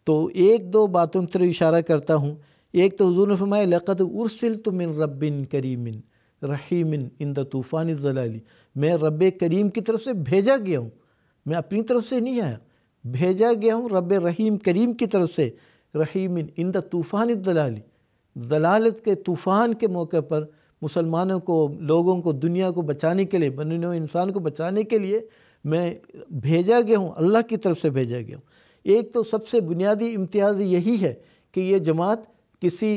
तो एक दो बातों की तरफ इशारा करता हूँ एक तो हजूर फरमाए लक़त उर्सिल तो मिन रबिन करीमिन रहीमिन इन द तूफ़ान जलाली मैं रब करीम की तरफ से भेजा गया हूँ मैं अपनी तरफ से नहीं आया भेजा गया हूँ रब रहीम करीम की तरफ से रहीमिन इन द तूफ़ान दलाली दलालत के तूफ़ान के मौके पर मुसलमानों को लोगों को दुनिया को बचाने के लिए बनो इंसान को बचाने के लिए मैं भेजा गया हूँ अल्लाह की तरफ से भेजा गया हूँ एक तो सबसे बुनियादी इम्तियाज़ यही है कि ये जमात किसी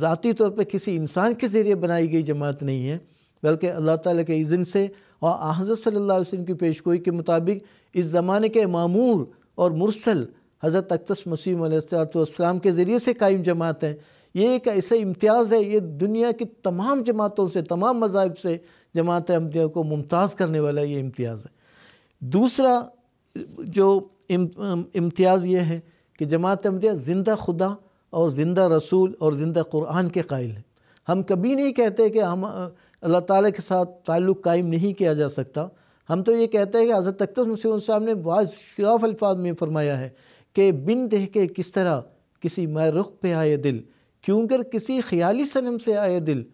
ज़ाती तौर पर किसी इंसान के ज़रिए बनाई गई जमात नहीं है बल्कि अल्लाह ताला के इज़न से और हज़रत सल्लल्लाहु अलैहि वसल्लम की पेशगोई के मुताबिक इस ज़माने के मामूर और मुरसल हज़रत अक्तस मसीम के ज़रिए से कायम जमात हैं ये एक ऐसा इम्तियाज़ है ये दुनिया की तमाम जमातों से तमाम मज़ाहब से जमात अहमदिया को मुमताज़ करने वाला ये इम्तियाज़ है दूसरा जो इम्तियाज़ ये है कि जमात अहमदिया ज़िंदा खुदा और ज़िंदा रसूल और ज़िंदा कुरान के कायल हैं हम कभी नहीं कहते कि हम अल्लाह ताला के साथ ताल्लुक़ कायम नहीं किया जा सकता हम तो ये कहते हैं कि हज़रत तख्तर साहब ने बाशाफ अल्फाज में फरमाया है कि बिन देह के किस तरह किसी मै रुख पे आए दिल क्योंकि किसी ख्याली सनम से आए दिल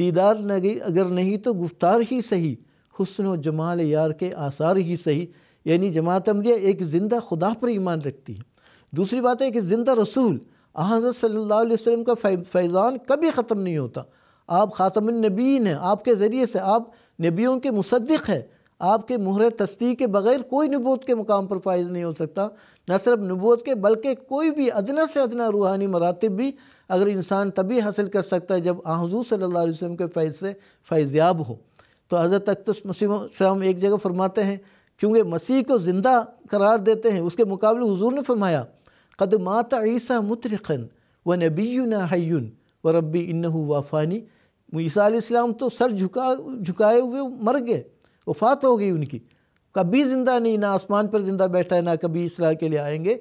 दीदार नगे अगर नहीं तो गुफ्तार ही सही हसन व जमाल यार के आसार ही सही यानी जमात अमलिया एक ज़िंदा खुदा पर ईमान रखती है दूसरी बात है कि ज़िंदा रसूल आज़र सल्लल्लाहु अलैहि वसल्लम का फैज़ान कभी ख़त्म नहीं होता आप ख़ातमनबीन हैं आपके ज़रिए से आप नबियों के मुसदक़ हैं आपके मुहर तस्ती के बग़ैर कोई नबूत के मुकाम पर फायज़ नहीं हो सकता न सिर्फ नबूत के बल्कि कोई भी अदना से अदना रूहानी मरातब भी अगर इंसान तभी हासिल कर सकता है जब आज़ू सल्ला वसम के फ़ैज़ से फैज़याब हो तो हज़रत अख्तस मसीह हम एक जगह फरमाते हैं क्योंकि मसीह को ज़िंदा करार देते हैं उसके मुकाबले हजूर ने फरमाया मात ईसा मुतरखन व नबीन हय व रबी इन वाफ़ानी ईसा इस्लाम तो सर झुका झुकाए हुए मर गए वफात हो गई उनकी कभी ज़िंदा नहीं ना आसमान पर ज़िंदा बैठा है ना कभी इसरा के लिए आएंगे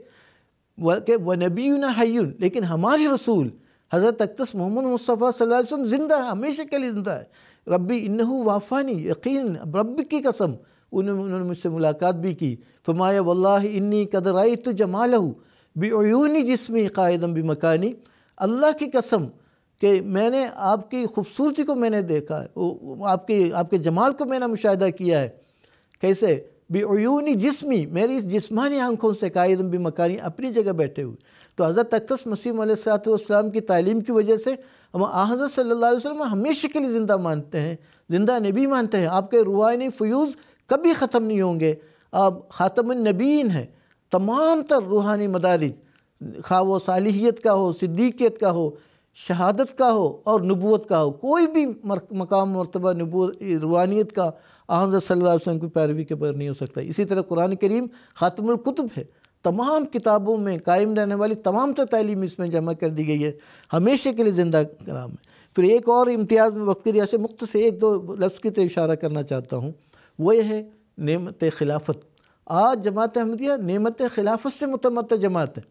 बल्कि व नबी हयन लेकिन हमारे रसूल हज़रत अख्तस मोहम्मद मुस्तफ़ा सल्लम ज़िंदा है हमेशा के लिए ज़िंदा है रब्बी इन्नहु वाफ़ानी यकीन रब की कसम उन्होंने मुझसे मुलाकात भी की फरमाया वल्ला इन्नी कदराई तो जमाल हूँ बेयूनी जिसमी कायदम भी मकानी अल्लाह की कसम कि मैंने आपकी खूबसूरती को मैंने देखा है आपके आपके जमाल को मैंने मुशाह किया है कैसे बेयूनी जिसमी मेरी इस जिसमानी आंखों से कायदम भी मकानी अपनी जगह बैठे हुए तो हज़रत तख्तस मसीम सलाम की तालीम की वजह से हम हज़रत सल्ला वसलम हमेशा के लिए ज़िंदा मानते हैं ज़िंदा नबी मानते हैं आपके रूहानी फ्यूज़ कभी ख़त्म नहीं होंगे आप ख़ातमनबीन हैं तमाम तर रूहानी मदारज खा वो सालियत का हो सिद्दीकीत का हो शहादत का हो और नबूत का हो कोई भी मकाम मरतबा नबूत रूहानियत का हज़रत सल्लल्लाहु अलैहि वसल्लम की पैरवी के पर नहीं हो सकता इसी तरह कुरान करीम खातमकुतुब है तमाम किताबों में कायम रहने वाली तमाम तो तालीम इसमें जमा कर दी गई है हमेशा के लिए ज़िंदा कलाम है फिर एक और इम्तियाज़ में वक्त की रिया से मुख्त से एक दो लफ्ज़ की तरह इशारा करना चाहता हूँ वह है नमत खिलाफत आज जमात अहमदिया नमत खिलाफत से मतमत जमात है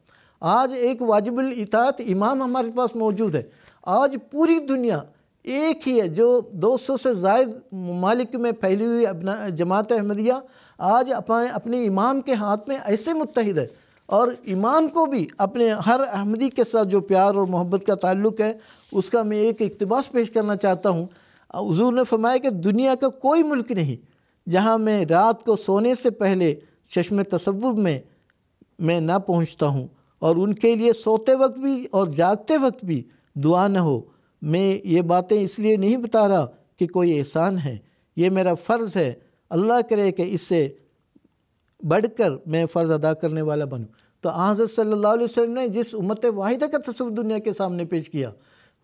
आज एक वाजिबल इतात इमाम हमारे पास मौजूद है आज पूरी दुनिया एक ही है जो 200 से जायद ममालिक में फैली हुई अपना जमात अहमदिया आज अपने अपने इमाम के हाथ में ऐसे मुतहद है और इमाम को भी अपने हर अहमदी के साथ जो प्यार और मोहब्बत का ताल्लुक़ है उसका मैं एक इकतबास पेश करना चाहता हूँ हजूर ने फरमाया कि दुनिया का कोई मुल्क नहीं जहाँ मैं रात को सोने से पहले चश्म तस्वुर में मैं ना पहुँचता हूँ और उनके लिए सोते वक्त भी और जागते वक्त भी दुआ न हो मैं ये बातें इसलिए नहीं बता रहा कि कोई एहसान है ये मेरा फ़र्ज़ है अल्लाह करे कि इससे बढ़कर मैं फ़र्ज़ अदा करने वाला बनूँ तो हज़रत सल्ला वसम ने जिस उम्मत वाहिद का तस्वुर दुनिया के सामने पेश किया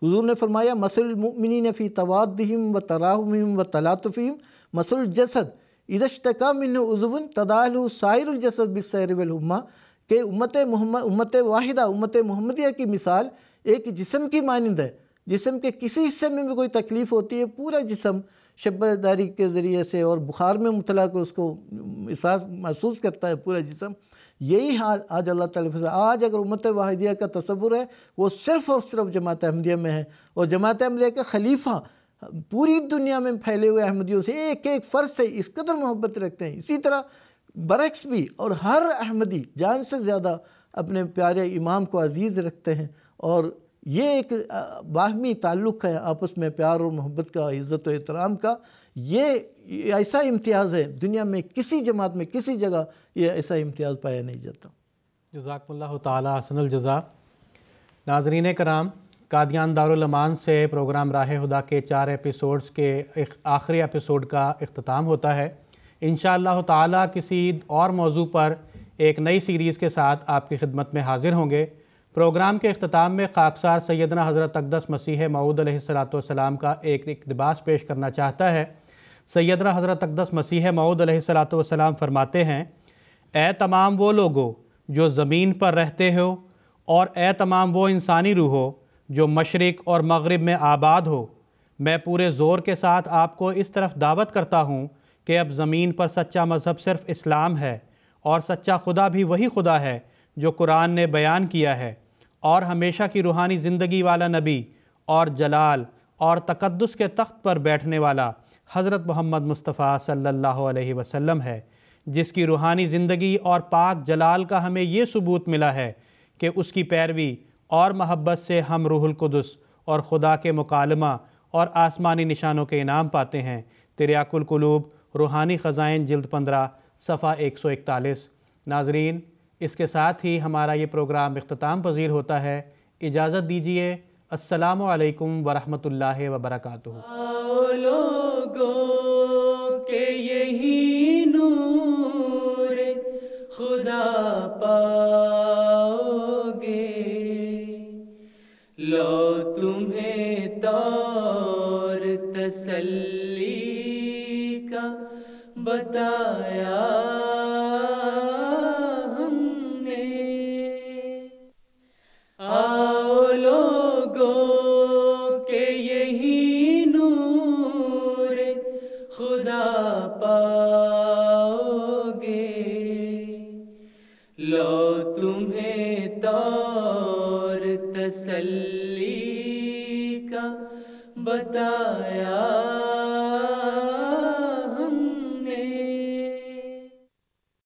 हजूर ने फरमाया मसलमिन फ़ी तवादम व तराहम व तलातफ़ीम मसल जसद इजशतका मिन उजवन तदाल सायरजसद के उम्मत उम्मत वाहिदा उम्मत मोहम्मदिया की मिसाल एक जिसम की मानंद है जिसम के किसी हिस्से में भी कोई तकलीफ़ होती है पूरा जिसम शब्बदारी के ज़रिए से और बुखार में मुतला कर उसको एहसास महसूस करता है पूरा जिसम यही हाल आज अल्लाह ताला आज अगर उम्मत वाहिदिया का तस्वुर है वो सिर्फ़ और सिर्फ जमात अहमदिया में है और जमात अहमदिया का खलीफा पूरी दुनिया में फैले हुए अहमदियों से एक एक फ़र्ज से इस कदर मोहब्बत रखते हैं इसी तरह बरक्स भी और हर अहमदी जान से ज़्यादा अपने प्यारे इमाम को अजीज़ रखते हैं और ये एक बाहमी ताल्लुक़ है आपस में प्यार और मोहब्बत का इज़्ज़त एहतराम का ये ऐसा इम्तियाज़ है दुनिया में किसी जमात में किसी जगह ये ऐसा इम्तियाज़ पाया नहीं जाता जजाकल्ला तसनल जजा नाजरीन कराम कादियान दारुलमान से प्रोग्राम राह हुदा के चार एपिसोड्स के आखिरी एपिसोड का अख्ताम होता है इन शाह किसी और मौजू पर एक नई सीरीज़ के साथ आपकी खिदमत में हाजिर होंगे प्रोग्राम के अख्ताम में खाकसार सैदना हज़रत अकदस मसीह मऊदलाम का एक इकतबास पेश करना चाहता है सैदना हज़रत अकदस मसीह मऊदलाम फरमाते हैं ए तमाम वो लोगो जो ज़मीन पर रहते हो और ए तमाम वो इंसानी रूहो जो मशरक़ और मगरब में आबाद हो मैं पूरे ज़ोर के साथ आपको इस तरफ दावत करता हूँ कि अब ज़मीन पर सच्चा मज़हब सिर्फ़ इस्लाम है और सच्चा खुदा भी वही खुदा है जो कुरान ने बयान किया है और हमेशा की रूहानी ज़िंदगी वाला नबी और जलाल और तकद्दस के तख्त पर बैठने वाला हज़रत मोहम्मद मुस्तफ़ा सल्लल्लाहु अलैहि वसल्लम है जिसकी रूहानी ज़िंदगी और पाक जलाल का हमें ये सबूत मिला है कि उसकी पैरवी और महब्बत से हम रूहुल और खुदा के मुकालमा और आसमानी निशानों के इनाम पाते हैं तिरयाकुल कुलूब रूहानी ख़ज़ाइन जल्द पंद्रह सफ़ा एक सौ इकतालीस नाजरीन इसके साथ ही हमारा ये प्रोग्राम अख्ताम पजीर होता है इजाज़त दीजिए असलकम वरहमल वबरक के यही नूर खुदा पाओगे लो तुम्हें तौर तसल्ली का बताया तसल्ली का बताया